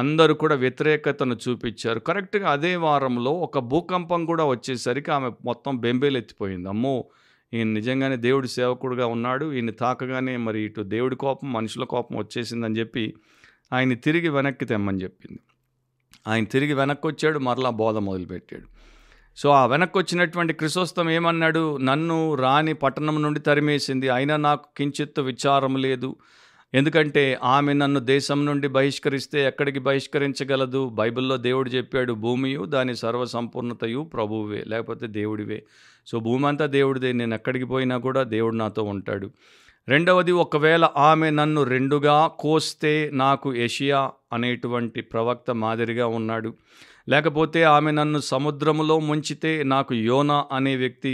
అందరూ కూడా వ్యతిరేకతను చూపించారు కరెక్ట్గా అదే వారంలో ఒక భూకంపం కూడా వచ్చేసరికి ఆమె మొత్తం బెంబేలెత్తిపోయింది అమ్మో ఈయన నిజంగానే దేవుడి సేవకుడుగా ఉన్నాడు ఈయన తాకగానే మరి ఇటు దేవుడి కోపం మనుషుల కోపం వచ్చేసిందని చెప్పి ఆయన తిరిగి వెనక్కి తెమ్మని చెప్పింది ఆయన తిరిగి వెనక్కి వచ్చాడు మరలా బోధ మొదలుపెట్టాడు సో ఆ వెనక్కి వచ్చినటువంటి క్రిసోస్తం ఏమన్నాడు నన్ను రాని పట్టణం నుండి తరిమేసింది అయినా నాకు కించిత్తు విచారం లేదు ఎందుకంటే ఆమె నన్ను దేశం నుండి బహిష్కరిస్తే ఎక్కడికి బహిష్కరించగలదు బైబిల్లో దేవుడు చెప్పాడు భూమియు దాని సర్వసంపూర్ణతయు ప్రభువే లేకపోతే దేవుడివే సో భూమి అంతా దేవుడిదే నేను ఎక్కడికి పోయినా కూడా దేవుడు నాతో ఉంటాడు రెండవది ఒకవేళ ఆమె నన్ను రెండుగా కోస్తే నాకు ఏషియా అనేటువంటి ప్రవక్త మాదిరిగా ఉన్నాడు లేకపోతే ఆమె నన్ను సముద్రములో ముంచితే నాకు యోనా అనే వ్యక్తి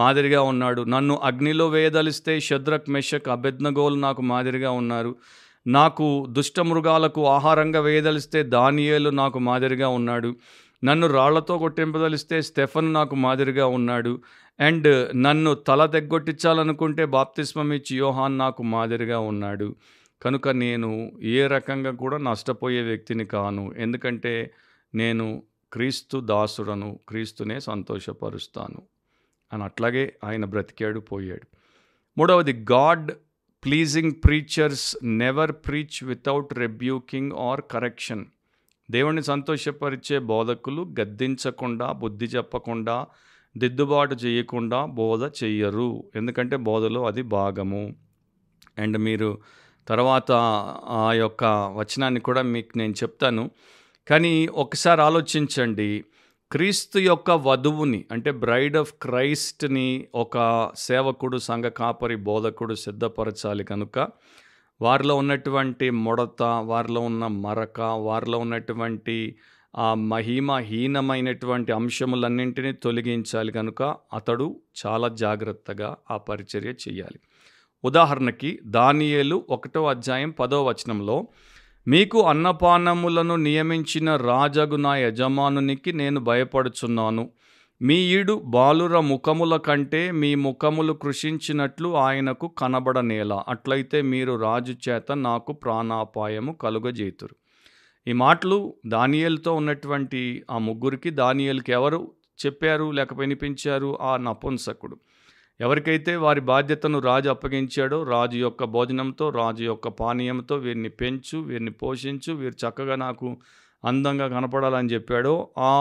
మాదిరిగా ఉన్నాడు నన్ను అగ్నిలో వేదలిస్తే శద్రక్ మెషక్ అభెజ్ఞగోలు నాకు మాదిరిగా ఉన్నారు నాకు దుష్టమృగాలకు ఆహారంగా వేయదలిస్తే దానియేలు నాకు మాదిరిగా ఉన్నాడు నన్ను రాళ్లతో కొట్టింపదలిస్తే స్టెఫన్ నాకు మాదిరిగా ఉన్నాడు అండ్ నన్ను తల తెగ్గొట్టించాలనుకుంటే బాప్తిస్మం ఇచ్చి యోహాన్ నాకు మాదిరిగా ఉన్నాడు కనుక నేను ఏ రకంగా కూడా నష్టపోయే వ్యక్తిని కాను ఎందుకంటే నేను క్రీస్తు దాసుడను క్రీస్తునే సంతోషపరుస్తాను అని అట్లాగే ఆయన బ్రతికాడు పోయాడు మూడవది God pleasing preachers never preach without rebuking or correction దేవుణ్ణి సంతోషపరిచే బోధకులు గద్దించకుండా బుద్ధి చెప్పకుండా దిద్దుబాటు చేయకుండా బోధ చెయ్యరు ఎందుకంటే బోధలో అది భాగము అండ్ మీరు తర్వాత ఆ యొక్క వచనాన్ని కూడా మీకు నేను చెప్తాను కానీ ఒకసారి ఆలోచించండి క్రీస్తు యొక్క వధువుని అంటే బ్రైడ్ ఆఫ్ క్రైస్ట్ని ఒక సేవకుడు సంఘ కాపరి బోధకుడు సిద్ధపరచాలి కనుక వారిలో ఉన్నటువంటి ముడత వారిలో ఉన్న మరక వారిలో ఉన్నటువంటి ఆ మహిమహీనమైనటువంటి అంశములన్నింటినీ తొలగించాలి కనుక అతడు చాలా జాగ్రత్తగా ఆ పరిచర్య చేయాలి ఉదాహరణకి దానియేలు ఒకటో అధ్యాయం పదో వచనంలో మీకు అన్నపానములను నియమించిన రాజగు నా యజమానునికి నేను భయపడుచున్నాను మీ ఈడు బాలుర ముఖముల కంటే మీ ముఖములు కృషించినట్లు ఆయనకు కనబడనేలా అట్లయితే మీరు రాజు చేత నాకు ప్రాణాపాయము కలుగజేతురు ఈ మాటలు దానియల్తో ఉన్నటువంటి ఆ ముగ్గురికి దానియల్కి ఎవరు చెప్పారు లేక వినిపించారు ఆ నపుంసకుడు ఎవరికైతే వారి బాధ్యతను రాజు అప్పగించాడో రాజు యొక్క భోజనంతో రాజు యొక్క పానీయంతో వీరిని పెంచు వీరిని పోషించు వీరు చక్కగా నాకు అందంగా కనపడాలని చెప్పాడో ఆ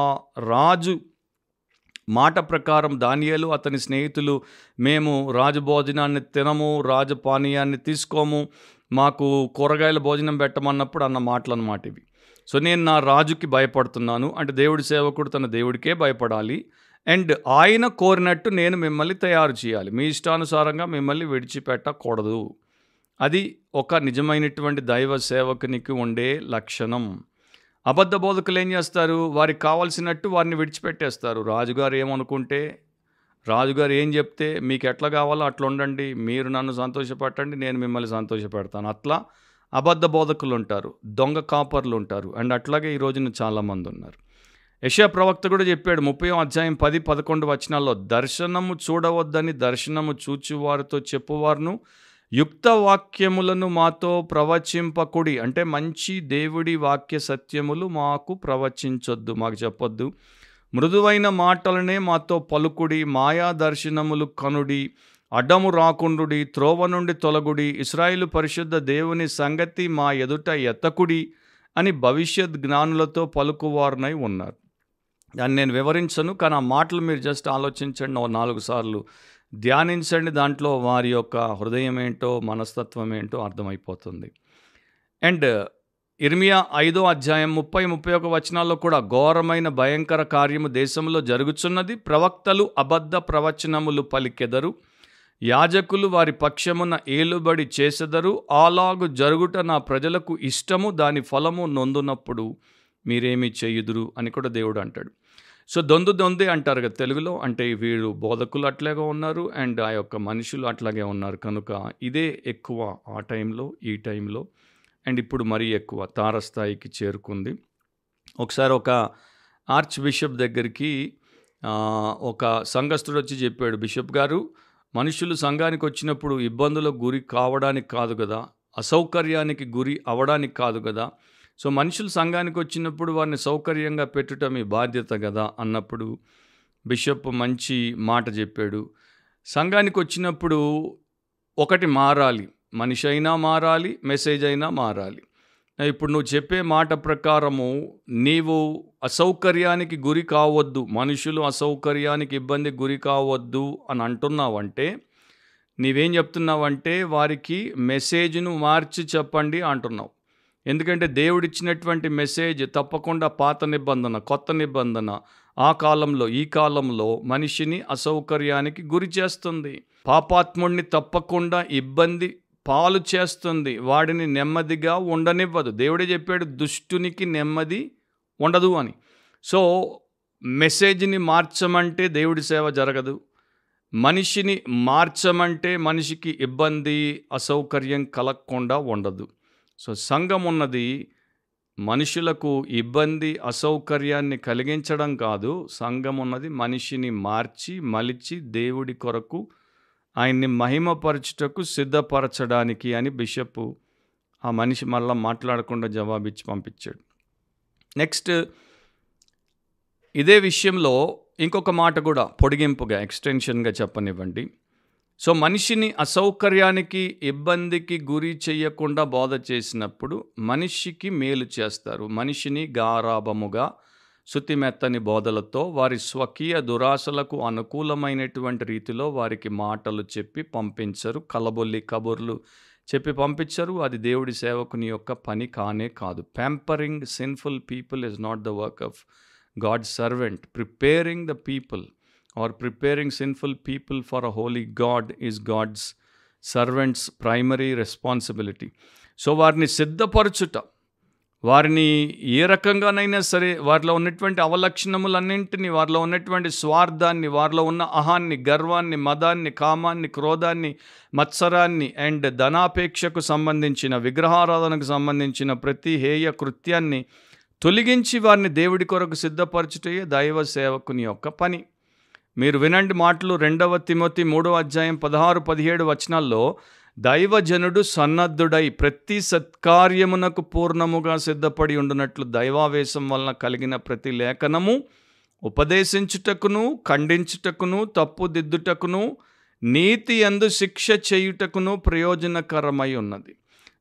రాజు మాట ప్రకారం దానియాలు అతని స్నేహితులు మేము రాజు భోజనాన్ని తినము రాజు పానీయాన్ని తీసుకోము మాకు కూరగాయల భోజనం పెట్టమన్నప్పుడు అన్న మాటలు అన్నమాట ఇవి సో నేను నా రాజుకి భయపడుతున్నాను అంటే దేవుడి సేవకుడు తన దేవుడికే భయపడాలి అండ్ ఆయన కోరినట్టు నేను మిమ్మల్ని తయారు చేయాలి మీ ఇష్టానుసారంగా మిమ్మల్ని విడిచిపెట్టకూడదు అది ఒక నిజమైనటువంటి దైవ సేవకునికి ఉండే లక్షణం అబద్ధ బోధకులు ఏం చేస్తారు వారికి కావాల్సినట్టు వారిని విడిచిపెట్టేస్తారు రాజుగారు ఏమనుకుంటే రాజుగారు ఏం చెప్తే మీకు ఎట్లా కావాలో అట్లా ఉండండి మీరు నన్ను సంతోషపెట్టండి నేను మిమ్మల్ని సంతోషపెడతాను అట్లా అబద్ధ బోధకులు ఉంటారు దొంగ కాపర్లు ఉంటారు అండ్ అట్లాగే ఈ రోజున చాలామంది ఉన్నారు యశా ప్రవక్త కూడా చెప్పాడు ముప్పై అధ్యాయం పది పదకొండు వచనాల్లో దర్శనము చూడవద్దని దర్శనము చూచివారితో చెప్పువారును యుక్త వాక్యములను మాతో ప్రవచింపకుడి అంటే మంచి దేవుడి వాక్య సత్యములు మాకు ప్రవచించొద్దు మాకు చెప్పొద్దు మృదువైన మాటలనే మాతో పలుకుడి మాయా దర్శనములు కనుడి అడ్డము రాకుండుడి త్రోవ నుండి తొలగుడి ఇస్రాయిలు పరిశుద్ధ దేవుని సంగతి మా ఎదుట ఎత్తకుడి అని భవిష్యత్ జ్ఞానులతో పలుకువారునై ఉన్నారు దాన్ని నేను వివరించను కానీ ఆ మాటలు మీరు జస్ట్ ఆలోచించండి ఓ నాలుగు సార్లు ధ్యానించండి దాంట్లో వారి యొక్క హృదయం ఏంటో మనస్తత్వం ఏంటో అర్థమైపోతుంది అండ్ ఇర్మియా ఐదో అధ్యాయం ముప్పై ముప్పై ఒక వచనాల్లో కూడా ఘోరమైన భయంకర కార్యము దేశంలో జరుగుచున్నది ప్రవక్తలు అబద్ధ ప్రవచనములు పలికెదరు యాజకులు వారి పక్షమున ఏలుబడి చేసెదరు అలాగు జరుగుట నా ప్రజలకు ఇష్టము దాని ఫలము నొందునప్పుడు మీరేమి చేయుదురు అని కూడా దేవుడు అంటాడు సో దొందు దొందే అంటారు కదా తెలుగులో అంటే వీరు బోధకులు అట్లాగే ఉన్నారు అండ్ ఆ యొక్క మనుషులు అట్లాగే ఉన్నారు కనుక ఇదే ఎక్కువ ఆ టైంలో ఈ టైంలో అండ్ ఇప్పుడు మరీ ఎక్కువ తారస్థాయికి చేరుకుంది ఒకసారి ఒక ఆర్చ్ బిషప్ దగ్గరికి ఒక సంఘస్థుడు వచ్చి చెప్పాడు బిషప్ గారు మనుషులు సంఘానికి వచ్చినప్పుడు ఇబ్బందులకు గురి కావడానికి కాదు కదా అసౌకర్యానికి గురి అవడానికి కాదు కదా సో మనుషులు సంఘానికి వచ్చినప్పుడు వారిని సౌకర్యంగా పెట్టుట మీ బాధ్యత కదా అన్నప్పుడు బిషప్ మంచి మాట చెప్పాడు సంఘానికి వచ్చినప్పుడు ఒకటి మారాలి మనిషి అయినా మారాలి మెసేజ్ అయినా మారాలి ఇప్పుడు నువ్వు చెప్పే మాట ప్రకారము నీవు అసౌకర్యానికి గురి కావద్దు మనుషులు అసౌకర్యానికి ఇబ్బంది గురి కావద్దు అని అంటున్నావంటే నీవేం చెప్తున్నావంటే వారికి మెసేజ్ను మార్చి చెప్పండి అంటున్నావు ఎందుకంటే దేవుడిచ్చినటువంటి మెసేజ్ తప్పకుండా పాత నిబంధన కొత్త నిబంధన ఆ కాలంలో ఈ కాలంలో మనిషిని అసౌకర్యానికి గురి చేస్తుంది పాపాత్ముడిని తప్పకుండా ఇబ్బంది పాలు చేస్తుంది వాడిని నెమ్మదిగా ఉండనివ్వదు దేవుడే చెప్పాడు దుష్టునికి నెమ్మది ఉండదు అని సో మెసేజ్ని మార్చమంటే దేవుడి సేవ జరగదు మనిషిని మార్చమంటే మనిషికి ఇబ్బంది అసౌకర్యం కలగకుండా ఉండదు సో సంఘం ఉన్నది మనుషులకు ఇబ్బంది అసౌకర్యాన్ని కలిగించడం కాదు సంఘం ఉన్నది మనిషిని మార్చి మలిచి దేవుడి కొరకు ఆయన్ని మహిమపరచుటకు సిద్ధపరచడానికి అని బిషప్ ఆ మనిషి మళ్ళీ మాట్లాడకుండా జవాబిచ్చి పంపించాడు నెక్స్ట్ ఇదే విషయంలో ఇంకొక మాట కూడా పొడిగింపుగా ఎక్స్టెన్షన్గా చెప్పనివ్వండి సో మనిషిని అసౌకర్యానికి ఇబ్బందికి గురి చేయకుండా బోధ చేసినప్పుడు మనిషికి మేలు చేస్తారు మనిషిని గారాభముగా శుతిమెత్తని బోధలతో వారి స్వకీయ దురాశలకు అనుకూలమైనటువంటి రీతిలో వారికి మాటలు చెప్పి పంపించరు కలబొల్లి కబుర్లు చెప్పి పంపించరు అది దేవుడి సేవకుని యొక్క పని కానే కాదు pampering sinful people is not the work of God servant preparing the people or preparing sinful people for a holy God is God's servants primary responsibility so వారిని సిద్ధపరచుట వారిని ఏ రకంగానైనా సరే వారిలో ఉన్నటువంటి అవలక్షణములన్నింటినీ వారిలో ఉన్నటువంటి స్వార్థాన్ని వారిలో ఉన్న అహాన్ని గర్వాన్ని మదాన్ని కామాన్ని క్రోధాన్ని మత్సరాన్ని అండ్ ధనాపేక్షకు సంబంధించిన విగ్రహారాధనకు సంబంధించిన ప్రతి హేయ కృత్యాన్ని తొలగించి వారిని దేవుడి కొరకు సిద్ధపరచుటే దైవ సేవకుని యొక్క పని మీరు వినండి మాటలు రెండవ తిమోతి మూడవ అధ్యాయం పదహారు పదిహేడు వచనాల్లో దైవజనుడు సన్నద్ధుడై ప్రతి సత్కార్యమునకు పూర్ణముగా సిద్ధపడి ఉండునట్లు దైవావేశం వలన కలిగిన ప్రతి లేఖనము ఉపదేశించుటకును ఖండించుటకును తప్పుదిద్దుటకును నీతి అందు శిక్ష చేయుటకును ప్రయోజనకరమై ఉన్నది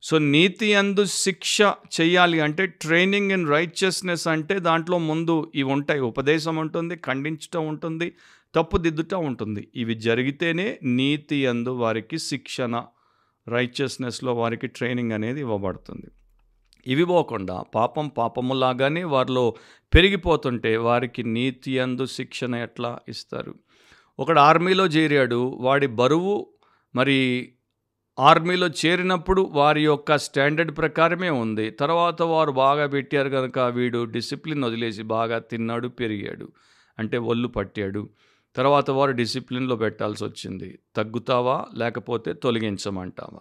సో నీతి అందు శిక్ష చేయాలి అంటే ట్రైనింగ్ ఇన్ రైచియస్నెస్ అంటే దాంట్లో ముందు ఇవి ఉంటాయి ఉపదేశం ఉంటుంది ఖండించటం ఉంటుంది తప్పుదిద్దుట ఉంటుంది ఇవి జరిగితేనే నీతి అందు వారికి శిక్షణ రైచియస్నెస్లో వారికి ట్రైనింగ్ అనేది ఇవ్వబడుతుంది ఇవి పోకుండా పాపం పాపములాగానే వారిలో పెరిగిపోతుంటే వారికి నీతి అందు శిక్షణ ఎట్లా ఇస్తారు ఒకడు ఆర్మీలో చేరాడు వాడి బరువు మరి ఆర్మీలో చేరినప్పుడు వారి యొక్క స్టాండర్డ్ ప్రకారమే ఉంది తర్వాత వారు బాగా పెట్టారు కనుక వీడు డిసిప్లిన్ వదిలేసి బాగా తిన్నాడు పెరిగాడు అంటే ఒళ్ళు పట్టాడు తర్వాత వారు డిసిప్లిన్లో పెట్టాల్సి వచ్చింది తగ్గుతావా లేకపోతే తొలగించమంటావా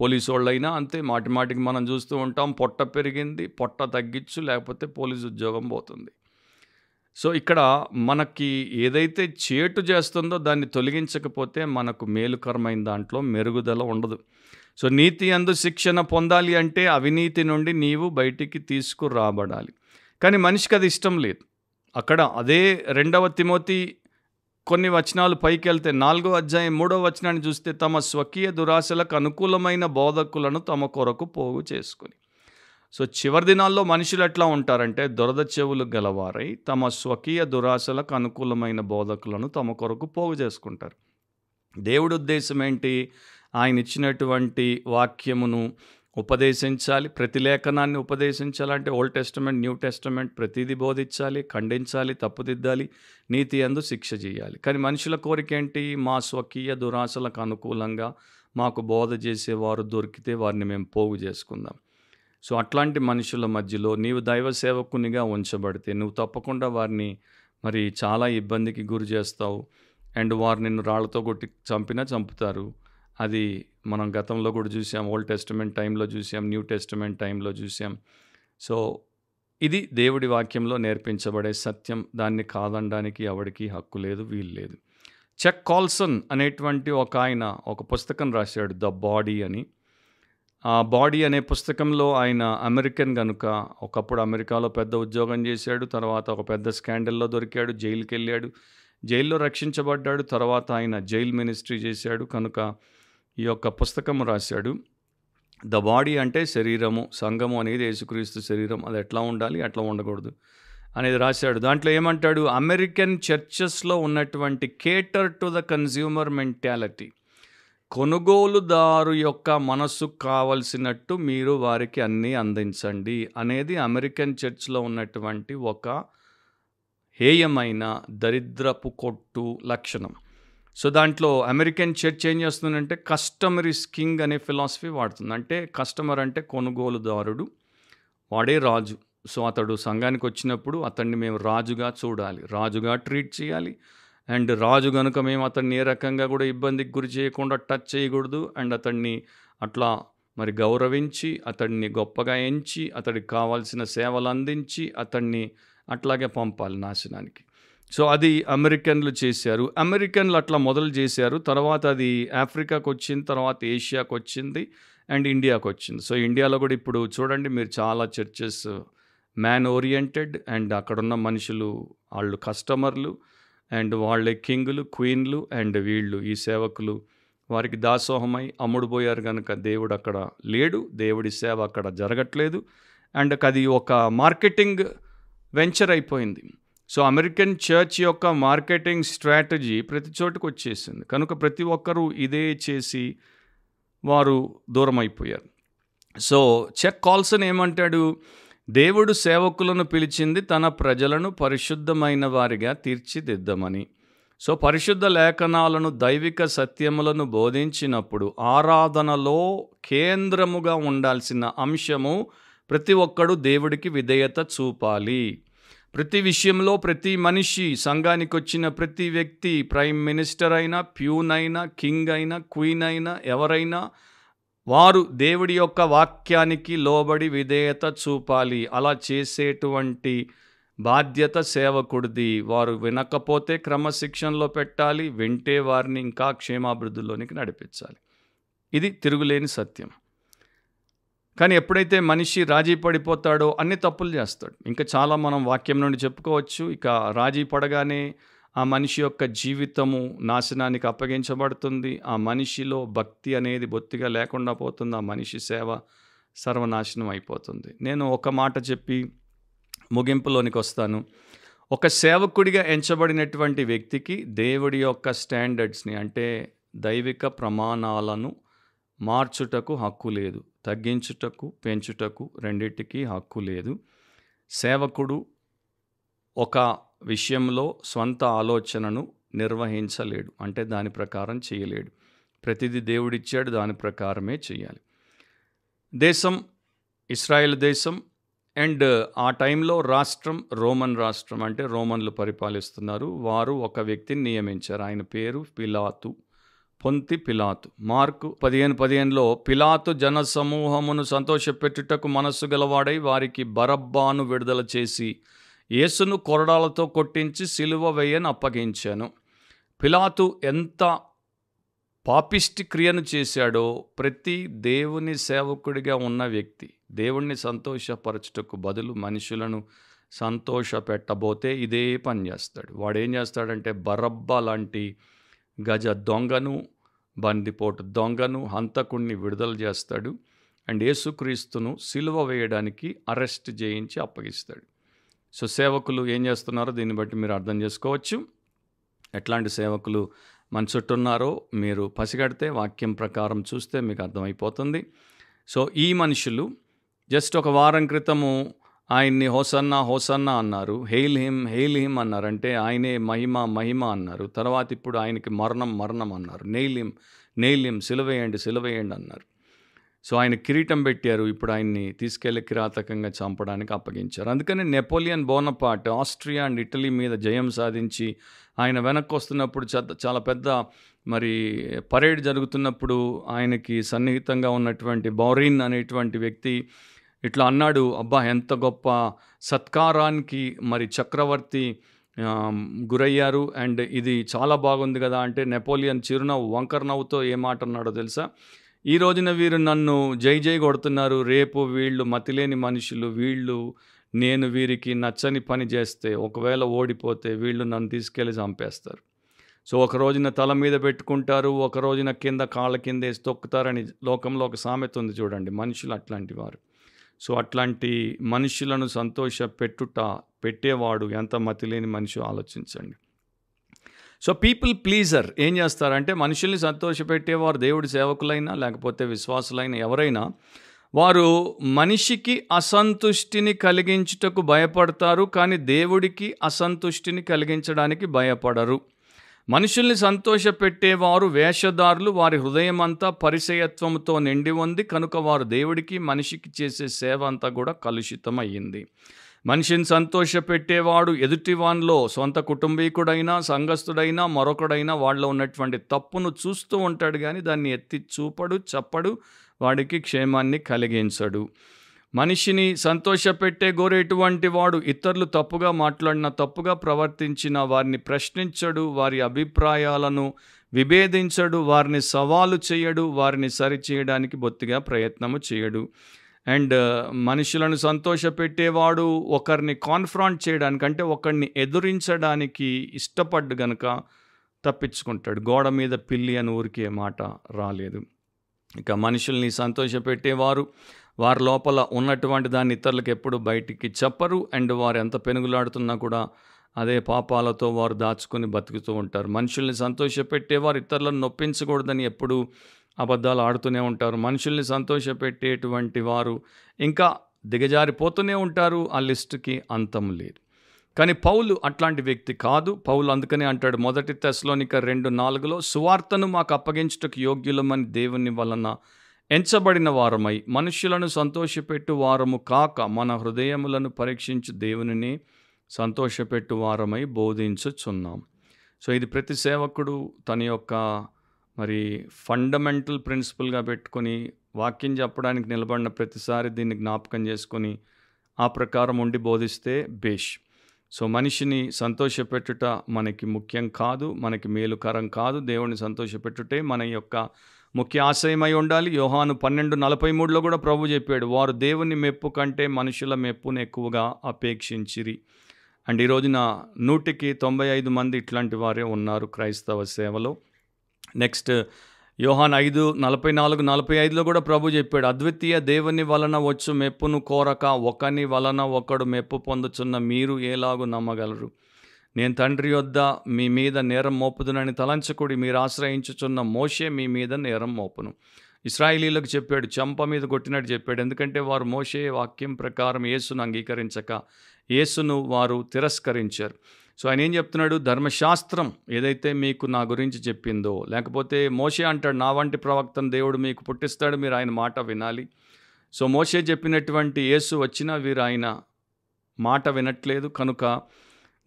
పోలీసు వాళ్ళైనా అంతే మాటిమాటికి మనం చూస్తూ ఉంటాం పొట్ట పెరిగింది పొట్ట తగ్గించు లేకపోతే పోలీసు ఉద్యోగం పోతుంది సో ఇక్కడ మనకి ఏదైతే చేటు చేస్తుందో దాన్ని తొలగించకపోతే మనకు మేలుకరమైన దాంట్లో మెరుగుదల ఉండదు సో నీతి అందు శిక్షణ పొందాలి అంటే అవినీతి నుండి నీవు బయటికి తీసుకురాబడాలి కానీ మనిషికి అది ఇష్టం లేదు అక్కడ అదే రెండవ తిమోతి కొన్ని వచనాలు పైకి వెళ్తే నాలుగో అధ్యాయం మూడో వచనాన్ని చూస్తే తమ స్వకీయ దురాశలకు అనుకూలమైన బోధకులను తమ కొరకు పోగు చేసుకుని సో చివరి దినాల్లో మనుషులు ఎట్లా ఉంటారంటే దురద చెవులు గలవారై తమ స్వకీయ దురాశలకు అనుకూలమైన బోధకులను తమ కొరకు పోగు చేసుకుంటారు దేవుడు ఉద్దేశం ఏంటి ఆయన ఇచ్చినటువంటి వాక్యమును ఉపదేశించాలి ప్రతి లేఖనాన్ని ఉపదేశించాలంటే ఓల్డ్ టెస్టమెంట్ న్యూ టెస్టమెంట్ ప్రతిదీ బోధించాలి ఖండించాలి తప్పుదిద్దాలి నీతి అందు శిక్ష చేయాలి కానీ మనుషుల కోరిక ఏంటి మా స్వకీయ దురాశలకు అనుకూలంగా మాకు బోధ చేసేవారు దొరికితే వారిని మేము పోగు చేసుకుందాం సో అట్లాంటి మనుషుల మధ్యలో నీవు దైవ సేవకునిగా ఉంచబడితే నువ్వు తప్పకుండా వారిని మరి చాలా ఇబ్బందికి గురి చేస్తావు అండ్ వారు నిన్ను రాళ్లతో కొట్టి చంపినా చంపుతారు అది మనం గతంలో కూడా చూసాం ఓల్డ్ టెస్టిమెంట్ టైంలో చూసాం న్యూ టెస్టిమెంట్ టైంలో చూసాం సో ఇది దేవుడి వాక్యంలో నేర్పించబడే సత్యం దాన్ని కాదనడానికి ఎవరికి హక్కు లేదు వీలు లేదు చెక్ కాల్సన్ అనేటువంటి ఒక ఆయన ఒక పుస్తకం రాశాడు ద బాడీ అని ఆ బాడీ అనే పుస్తకంలో ఆయన అమెరికన్ కనుక ఒకప్పుడు అమెరికాలో పెద్ద ఉద్యోగం చేశాడు తర్వాత ఒక పెద్ద స్కాండల్లో దొరికాడు జైలుకి వెళ్ళాడు జైల్లో రక్షించబడ్డాడు తర్వాత ఆయన జైల్ మినిస్ట్రీ చేశాడు కనుక ఈ యొక్క పుస్తకం రాశాడు ద బాడీ అంటే శరీరము సంఘము అనేది యేసుక్రీస్తు శరీరం అది ఎట్లా ఉండాలి అట్లా ఉండకూడదు అనేది రాశాడు దాంట్లో ఏమంటాడు అమెరికన్ చర్చెస్లో ఉన్నటువంటి cater to the consumer mentality కొనుగోలుదారు యొక్క మనస్సు కావలసినట్టు మీరు వారికి అన్నీ అందించండి అనేది అమెరికన్ చర్చ్లో ఉన్నటువంటి ఒక హేయమైన దరిద్రపు కొట్టు లక్షణం సో దాంట్లో అమెరికన్ చర్చ్ ఏం చేస్తుందంటే కస్టమర్ ఇస్ కింగ్ అనే ఫిలాసఫీ వాడుతుంది అంటే కస్టమర్ అంటే కొనుగోలుదారుడు వాడే రాజు సో అతడు సంఘానికి వచ్చినప్పుడు అతన్ని మేము రాజుగా చూడాలి రాజుగా ట్రీట్ చేయాలి అండ్ రాజు కనుక మేము అతన్ని ఏ రకంగా కూడా ఇబ్బందికి గురి చేయకుండా టచ్ చేయకూడదు అండ్ అతన్ని అట్లా మరి గౌరవించి అతన్ని గొప్పగా ఎంచి అతడికి కావాల్సిన సేవలు అందించి అతన్ని అట్లాగే పంపాలి నాశనానికి సో అది అమెరికన్లు చేశారు అమెరికన్లు అట్లా మొదలు చేశారు తర్వాత అది ఆఫ్రికాకు వచ్చింది తర్వాత ఏషియాకు వచ్చింది అండ్ ఇండియాకు వచ్చింది సో ఇండియాలో కూడా ఇప్పుడు చూడండి మీరు చాలా చర్చెస్ మ్యాన్ ఓరియంటెడ్ అండ్ అక్కడున్న మనుషులు వాళ్ళు కస్టమర్లు అండ్ వాళ్ళే కింగులు క్వీన్లు అండ్ వీళ్ళు ఈ సేవకులు వారికి దాసోహమై అమ్ముడుపోయారు కనుక దేవుడు అక్కడ లేడు దేవుడి సేవ అక్కడ జరగట్లేదు అండ్ అది ఒక మార్కెటింగ్ వెంచర్ అయిపోయింది సో అమెరికన్ చర్చ్ యొక్క మార్కెటింగ్ స్ట్రాటజీ ప్రతి చోటుకు వచ్చేసింది కనుక ప్రతి ఒక్కరూ ఇదే చేసి వారు దూరం అయిపోయారు సో చెక్ కాల్సన్ ఏమంటాడు దేవుడు సేవకులను పిలిచింది తన ప్రజలను పరిశుద్ధమైన వారిగా తీర్చిదిద్దమని సో పరిశుద్ధ లేఖనాలను దైవిక సత్యములను బోధించినప్పుడు ఆరాధనలో కేంద్రముగా ఉండాల్సిన అంశము ప్రతి ఒక్కడు దేవుడికి విధేయత చూపాలి ప్రతి విషయంలో ప్రతి మనిషి సంఘానికి వచ్చిన ప్రతి వ్యక్తి ప్రైమ్ మినిస్టర్ అయినా ప్యూన్ అయినా కింగ్ అయినా క్వీన్ అయినా ఎవరైనా వారు దేవుడి యొక్క వాక్యానికి లోబడి విధేయత చూపాలి అలా చేసేటువంటి బాధ్యత సేవకుడిది వారు వినకపోతే క్రమశిక్షణలో పెట్టాలి వింటే వారిని ఇంకా క్షేమాభివృద్ధిలోనికి నడిపించాలి ఇది తిరుగులేని సత్యం కానీ ఎప్పుడైతే మనిషి రాజీ పడిపోతాడో అన్ని తప్పులు చేస్తాడు ఇంకా చాలా మనం వాక్యం నుండి చెప్పుకోవచ్చు ఇక రాజీ పడగానే ఆ మనిషి యొక్క జీవితము నాశనానికి అప్పగించబడుతుంది ఆ మనిషిలో భక్తి అనేది బొత్తిగా లేకుండా పోతుంది ఆ మనిషి సేవ సర్వనాశనం అయిపోతుంది నేను ఒక మాట చెప్పి ముగింపులోనికి వస్తాను ఒక సేవకుడిగా ఎంచబడినటువంటి వ్యక్తికి దేవుడి యొక్క స్టాండర్డ్స్ని అంటే దైవిక ప్రమాణాలను మార్చుటకు హక్కు లేదు తగ్గించుటకు పెంచుటకు రెండింటికి హక్కు లేదు సేవకుడు ఒక విషయంలో స్వంత ఆలోచనను నిర్వహించలేడు అంటే దాని ప్రకారం చేయలేడు ప్రతిదీ దేవుడిచ్చాడు దాని ప్రకారమే చేయాలి దేశం ఇస్రాయేల్ దేశం అండ్ ఆ టైంలో రాష్ట్రం రోమన్ రాష్ట్రం అంటే రోమన్లు పరిపాలిస్తున్నారు వారు ఒక వ్యక్తిని నియమించారు ఆయన పేరు పిలాతు పొంతి పిలాతు మార్కు పదిహేను పదిహేనులో పిలాతు జన సమూహమును సంతోషపెట్టుటకు మనస్సు గలవాడై వారికి బరబ్బాను విడుదల చేసి యేసును కొరడాలతో కొట్టించి సిలువ వేయని అప్పగించాను పిలాతు ఎంత పాపిష్టి క్రియను చేశాడో ప్రతి దేవుని సేవకుడిగా ఉన్న వ్యక్తి దేవుణ్ణి సంతోషపరచుటకు బదులు మనుషులను సంతోష పెట్టబోతే ఇదే పని చేస్తాడు వాడేం చేస్తాడంటే బరబ్బ లాంటి గజ దొంగను బందిపోటు దొంగను హంతకుణ్ణి విడుదల చేస్తాడు అండ్ యేసుక్రీస్తును సిలువ వేయడానికి అరెస్ట్ చేయించి అప్పగిస్తాడు సో సేవకులు ఏం చేస్తున్నారో దీన్ని బట్టి మీరు అర్థం చేసుకోవచ్చు ఎట్లాంటి సేవకులు మన చుట్టున్నారో మీరు పసిగడితే వాక్యం ప్రకారం చూస్తే మీకు అర్థమైపోతుంది సో ఈ మనుషులు జస్ట్ ఒక వారం క్రితము ఆయన్ని హోసన్న హోసన్న అన్నారు హెయిల్ హిమ్ హెయిల్ హిమ్ అన్నారంటే ఆయనే మహిమ మహిమ అన్నారు తర్వాత ఇప్పుడు ఆయనకి మరణం మరణం అన్నారు నెయిల్ హిమ్ నెయిల్ హిమ్ సిలవేయండి సిలవేయండి అన్నారు సో ఆయన కిరీటం పెట్టారు ఇప్పుడు ఆయన్ని తీసుకెళ్లి కిరాతకంగా చంపడానికి అప్పగించారు అందుకని Napoleon Bonaparte Austria and Italy మీద జయం సాధించి ఆయన వెనక్కి వస్తున్నప్పుడు చాలా పెద్ద మరి పరేడ్ జరుగుతున్నప్పుడు ఆయనకి సన్నిహితంగా ఉన్నటువంటి బౌరిన్ అనేటువంటి వ్యక్తి ఇట్లా అన్నాడు అబ్బా ఎంత గొప్ప సత్కారానికి మరి చక్రవర్తి గురయ్యారు అండ్ ఇది చాలా బాగుంది కదా అంటే నెపోలియన్ చిరునవ్వు వంకర్ నవ్వుతో ఏ మాట అన్నాడో తెలుసా ఈ రోజున వీరు నన్ను జై జై కొడుతున్నారు రేపు వీళ్ళు మతిలేని మనుషులు వీళ్ళు నేను వీరికి నచ్చని పని చేస్తే ఒకవేళ ఓడిపోతే వీళ్ళు నన్ను తీసుకెళ్ళి చంపేస్తారు సో ఒక రోజున తల మీద పెట్టుకుంటారు ఒక రోజున కింద కాళ్ళ కింద వేసి తొక్కుతారని లోకంలో ఒక సామెత ఉంది చూడండి మనుషులు అట్లాంటి వారు సో అట్లాంటి మనుషులను సంతోష పెట్టుట పెట్టేవాడు ఎంత మతిలేని మనిషి ఆలోచించండి సో పీపుల్ ప్లీజర్ ఏం చేస్తారంటే మనుషుల్ని సంతోషపెట్టేవారు దేవుడి సేవకులైనా లేకపోతే విశ్వాసులైనా ఎవరైనా వారు మనిషికి అసంతుష్టిని కలిగించుటకు భయపడతారు కానీ దేవుడికి అసంతుష్టిని కలిగించడానికి భయపడరు మనుషుల్ని సంతోషపెట్టేవారు వేషధారులు వారి హృదయమంతా పరిచయత్వంతో నిండి ఉంది కనుక వారు దేవుడికి మనిషికి చేసే సేవ అంతా కూడా కలుషితమయ్యింది మనిషిని సంతోషపెట్టేవాడు ఎదుటివాన్లో సొంత కుటుంబీకుడైనా సంఘస్థుడైనా మరొకడైనా వాళ్ళలో ఉన్నటువంటి తప్పును చూస్తూ ఉంటాడు కానీ దాన్ని ఎత్తి చూపడు చప్పడు వాడికి క్షేమాన్ని కలిగించడు మనిషిని సంతోషపెట్టే గోరేటువంటి వాడు ఇతరులు తప్పుగా మాట్లాడిన తప్పుగా ప్రవర్తించిన వారిని ప్రశ్నించడు వారి అభిప్రాయాలను విభేదించడు వారిని సవాలు చేయడు వారిని సరిచేయడానికి బొత్తిగా ప్రయత్నము చేయడు అండ్ మనుషులను సంతోషపెట్టేవాడు ఒకరిని కాన్ఫ్రాంట్ చేయడానికి అంటే ఒకరిని ఎదురించడానికి ఇష్టపడ్డు గనక తప్పించుకుంటాడు గోడ మీద పిల్లి అని ఊరికే మాట రాలేదు ఇక మనుషుల్ని సంతోషపెట్టేవారు వారి లోపల ఉన్నటువంటి దాన్ని ఇతరులకు ఎప్పుడు బయటికి చెప్పరు అండ్ వారు ఎంత పెనుగులాడుతున్నా కూడా అదే పాపాలతో వారు దాచుకొని బతుకుతూ ఉంటారు మనుషుల్ని సంతోషపెట్టేవారు ఇతరులను నొప్పించకూడదని ఎప్పుడు అబద్ధాలు ఆడుతూనే ఉంటారు మనుషుల్ని సంతోషపెట్టేటువంటి వారు ఇంకా దిగజారిపోతూనే ఉంటారు ఆ లిస్టుకి అంతం లేదు కానీ పౌలు అట్లాంటి వ్యక్తి కాదు పౌలు అందుకనే అంటాడు మొదటి తెశలోనిక రెండు నాలుగులో సువార్తను మాకు అప్పగించుటకు యోగ్యులమని దేవుని వలన ఎంచబడిన వారమై మనుషులను సంతోషపెట్టు వారము కాక మన హృదయములను పరీక్షించు దేవునిని సంతోషపెట్టు వారమై బోధించుచున్నాం సో ఇది ప్రతి సేవకుడు తన యొక్క మరి ఫండమెంటల్ ప్రిన్సిపల్గా పెట్టుకొని వాక్యం చెప్పడానికి నిలబడిన ప్రతిసారి దీన్ని జ్ఞాపకం చేసుకొని ఆ ప్రకారం ఉండి బోధిస్తే బేష్ సో మనిషిని సంతోషపెట్టుట మనకి ముఖ్యం కాదు మనకి మేలుకరం కాదు దేవుణ్ణి సంతోషపెట్టుటే మన యొక్క ముఖ్య ఆశయమై ఉండాలి యోహాను పన్నెండు నలభై మూడులో కూడా ప్రభు చెప్పాడు వారు దేవుని మెప్పు కంటే మనుషుల మెప్పును ఎక్కువగా అపేక్షించిరి అండ్ ఈరోజున నూటికి తొంభై ఐదు మంది ఇట్లాంటి వారే ఉన్నారు క్రైస్తవ సేవలో నెక్స్ట్ యోహాన్ ఐదు నలభై నాలుగు నలభై ఐదులో కూడా ప్రభు చెప్పాడు అద్వితీయ దేవుని వలన వచ్చు మెప్పును కోరక ఒకని వలన ఒకడు మెప్పు పొందుచున్న మీరు ఏలాగూ నమ్మగలరు నేను తండ్రి యొద్ద మీ మీద నేరం మోపుదునని తలంచకుడి మీరు ఆశ్రయించుచున్న మోషే మీ మీద నేరం మోపును ఇస్రాయిలీలకు చెప్పాడు చంప మీద కొట్టినట్టు చెప్పాడు ఎందుకంటే వారు మోసే వాక్యం ప్రకారం యేసును అంగీకరించక యేసును వారు తిరస్కరించారు సో ఆయన ఏం చెప్తున్నాడు ధర్మశాస్త్రం ఏదైతే మీకు నా గురించి చెప్పిందో లేకపోతే మోసే అంటాడు నా వంటి ప్రవక్తను దేవుడు మీకు పుట్టిస్తాడు మీరు ఆయన మాట వినాలి సో మోసే చెప్పినటువంటి యేసు వచ్చినా వీరు ఆయన మాట వినట్లేదు కనుక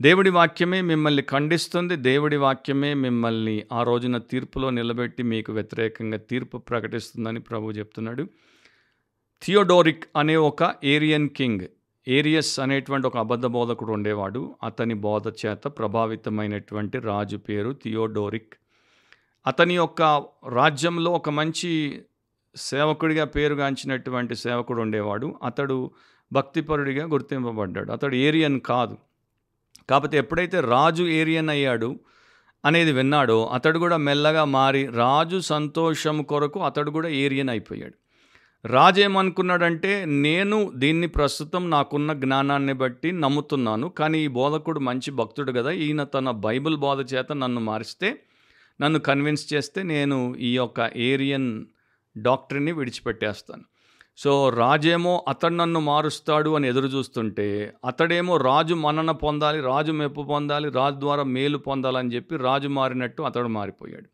దేవుడి వాక్యమే మిమ్మల్ని ఖండిస్తుంది దేవుడి వాక్యమే మిమ్మల్ని ఆ రోజున తీర్పులో నిలబెట్టి మీకు వ్యతిరేకంగా తీర్పు ప్రకటిస్తుందని ప్రభు చెప్తున్నాడు థియోడోరిక్ అనే ఒక ఏరియన్ కింగ్ ఏరియస్ అనేటువంటి ఒక అబద్ధ బోధకుడు ఉండేవాడు అతని బోధ చేత ప్రభావితమైనటువంటి రాజు పేరు థియోడోరిక్ అతని యొక్క రాజ్యంలో ఒక మంచి సేవకుడిగా పేరుగాంచినటువంటి సేవకుడు ఉండేవాడు అతడు భక్తిపరుడిగా గుర్తింపబడ్డాడు అతడు ఏరియన్ కాదు కాకపోతే ఎప్పుడైతే రాజు ఏరియన్ అయ్యాడు అనేది విన్నాడో అతడు కూడా మెల్లగా మారి రాజు సంతోషం కొరకు అతడు కూడా ఏరియన్ అయిపోయాడు రాజు ఏమనుకున్నాడంటే నేను దీన్ని ప్రస్తుతం నాకున్న జ్ఞానాన్ని బట్టి నమ్ముతున్నాను కానీ ఈ బోధకుడు మంచి భక్తుడు కదా ఈయన తన బైబిల్ బోధ చేత నన్ను మారిస్తే నన్ను కన్విన్స్ చేస్తే నేను ఈ యొక్క ఏరియన్ డాక్టర్ని విడిచిపెట్టేస్తాను సో రాజేమో అతడు నన్ను మారుస్తాడు అని ఎదురు చూస్తుంటే అతడేమో రాజు మన్నన పొందాలి రాజు మెప్పు పొందాలి రాజు ద్వారా మేలు పొందాలని చెప్పి రాజు మారినట్టు అతడు మారిపోయాడు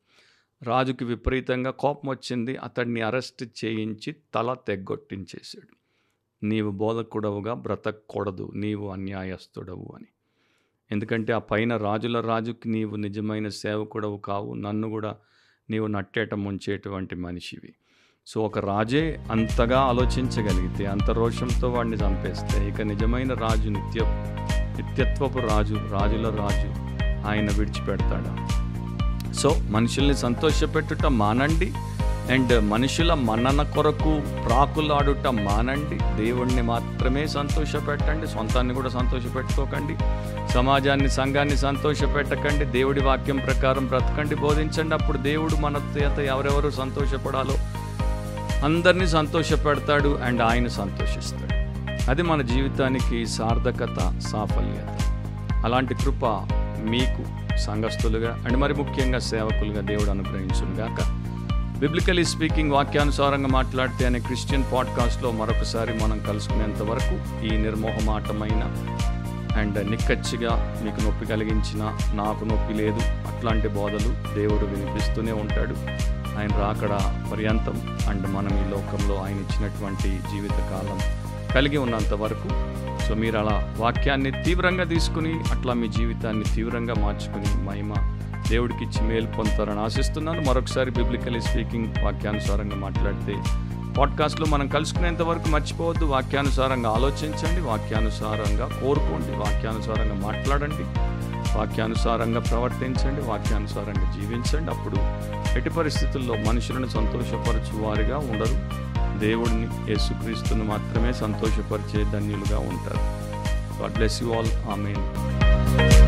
రాజుకి విపరీతంగా కోపం వచ్చింది అతడిని అరెస్ట్ చేయించి తల తెగ్గొట్టించేశాడు నీవు బోధకుడవుగా బ్రతకూడదు నీవు అన్యాయస్తుడవు అని ఎందుకంటే ఆ పైన రాజుల రాజుకి నీవు నిజమైన సేవకుడవు కావు నన్ను కూడా నీవు నట్టేట ముంచేటువంటి మనిషివి సో ఒక రాజే అంతగా ఆలోచించగలిగితే అంత రోషంతో వాడిని చంపేస్తే ఇక నిజమైన రాజు నిత్య నిత్యత్వపు రాజు రాజుల రాజు ఆయన విడిచిపెడతాడు సో మనుషుల్ని సంతోషపెట్టుట మానండి అండ్ మనుషుల మన్నన కొరకు ప్రాకులాడుట మానండి దేవుణ్ణి మాత్రమే సంతోషపెట్టండి సొంతాన్ని కూడా సంతోషపెట్టుకోకండి సమాజాన్ని సంఘాన్ని సంతోషపెట్టకండి దేవుడి వాక్యం ప్రకారం బ్రతకండి బోధించండి అప్పుడు దేవుడు మన చేత ఎవరెవరు సంతోషపడాలో అందరినీ సంతోషపెడతాడు అండ్ ఆయన సంతోషిస్తాడు అది మన జీవితానికి సార్థకత సాఫల్యత అలాంటి కృప మీకు సంఘస్థులుగా అండ్ మరి ముఖ్యంగా సేవకులుగా దేవుడు అనుగ్రహించుగాక బిబ్లికలీ స్పీకింగ్ వాక్యానుసారంగా మాట్లాడితే అనే క్రిస్టియన్ పాడ్కాస్ట్లో మరొకసారి మనం కలుసుకునేంత వరకు ఈ నిర్మోహమాటమైన అండ్ నిక్కచ్చిగా మీకు నొప్పి కలిగించిన నాకు నొప్పి లేదు అట్లాంటి బోధలు దేవుడు వినిపిస్తూనే ఉంటాడు ఆయన రాకడ పర్యంతం అండ్ మనం ఈ లోకంలో ఆయన ఇచ్చినటువంటి జీవితకాలం కలిగి ఉన్నంత వరకు సో మీరు అలా వాక్యాన్ని తీవ్రంగా తీసుకుని అట్లా మీ జీవితాన్ని తీవ్రంగా మార్చుకుని మహిమ దేవుడికి ఇచ్చి మేలు పొందుతారని ఆశిస్తున్నాను మరొకసారి బిబ్లికలీ స్పీకింగ్ వాక్యానుసారంగా మాట్లాడితే పాడ్కాస్ట్లో మనం కలుసుకునేంత వరకు మర్చిపోవద్దు వాక్యానుసారంగా ఆలోచించండి వాక్యానుసారంగా కోరుకోండి వాక్యానుసారంగా మాట్లాడండి వాక్యానుసారంగా ప్రవర్తించండి వాక్యానుసారంగా జీవించండి అప్పుడు ఎట్టి పరిస్థితుల్లో మనుషులను సంతోషపరచు వారిగా ఉండరు దేవుడిని యేసుక్రీస్తుని మాత్రమే సంతోషపరిచే ధన్యులుగా ఉంటారు God bless you all amen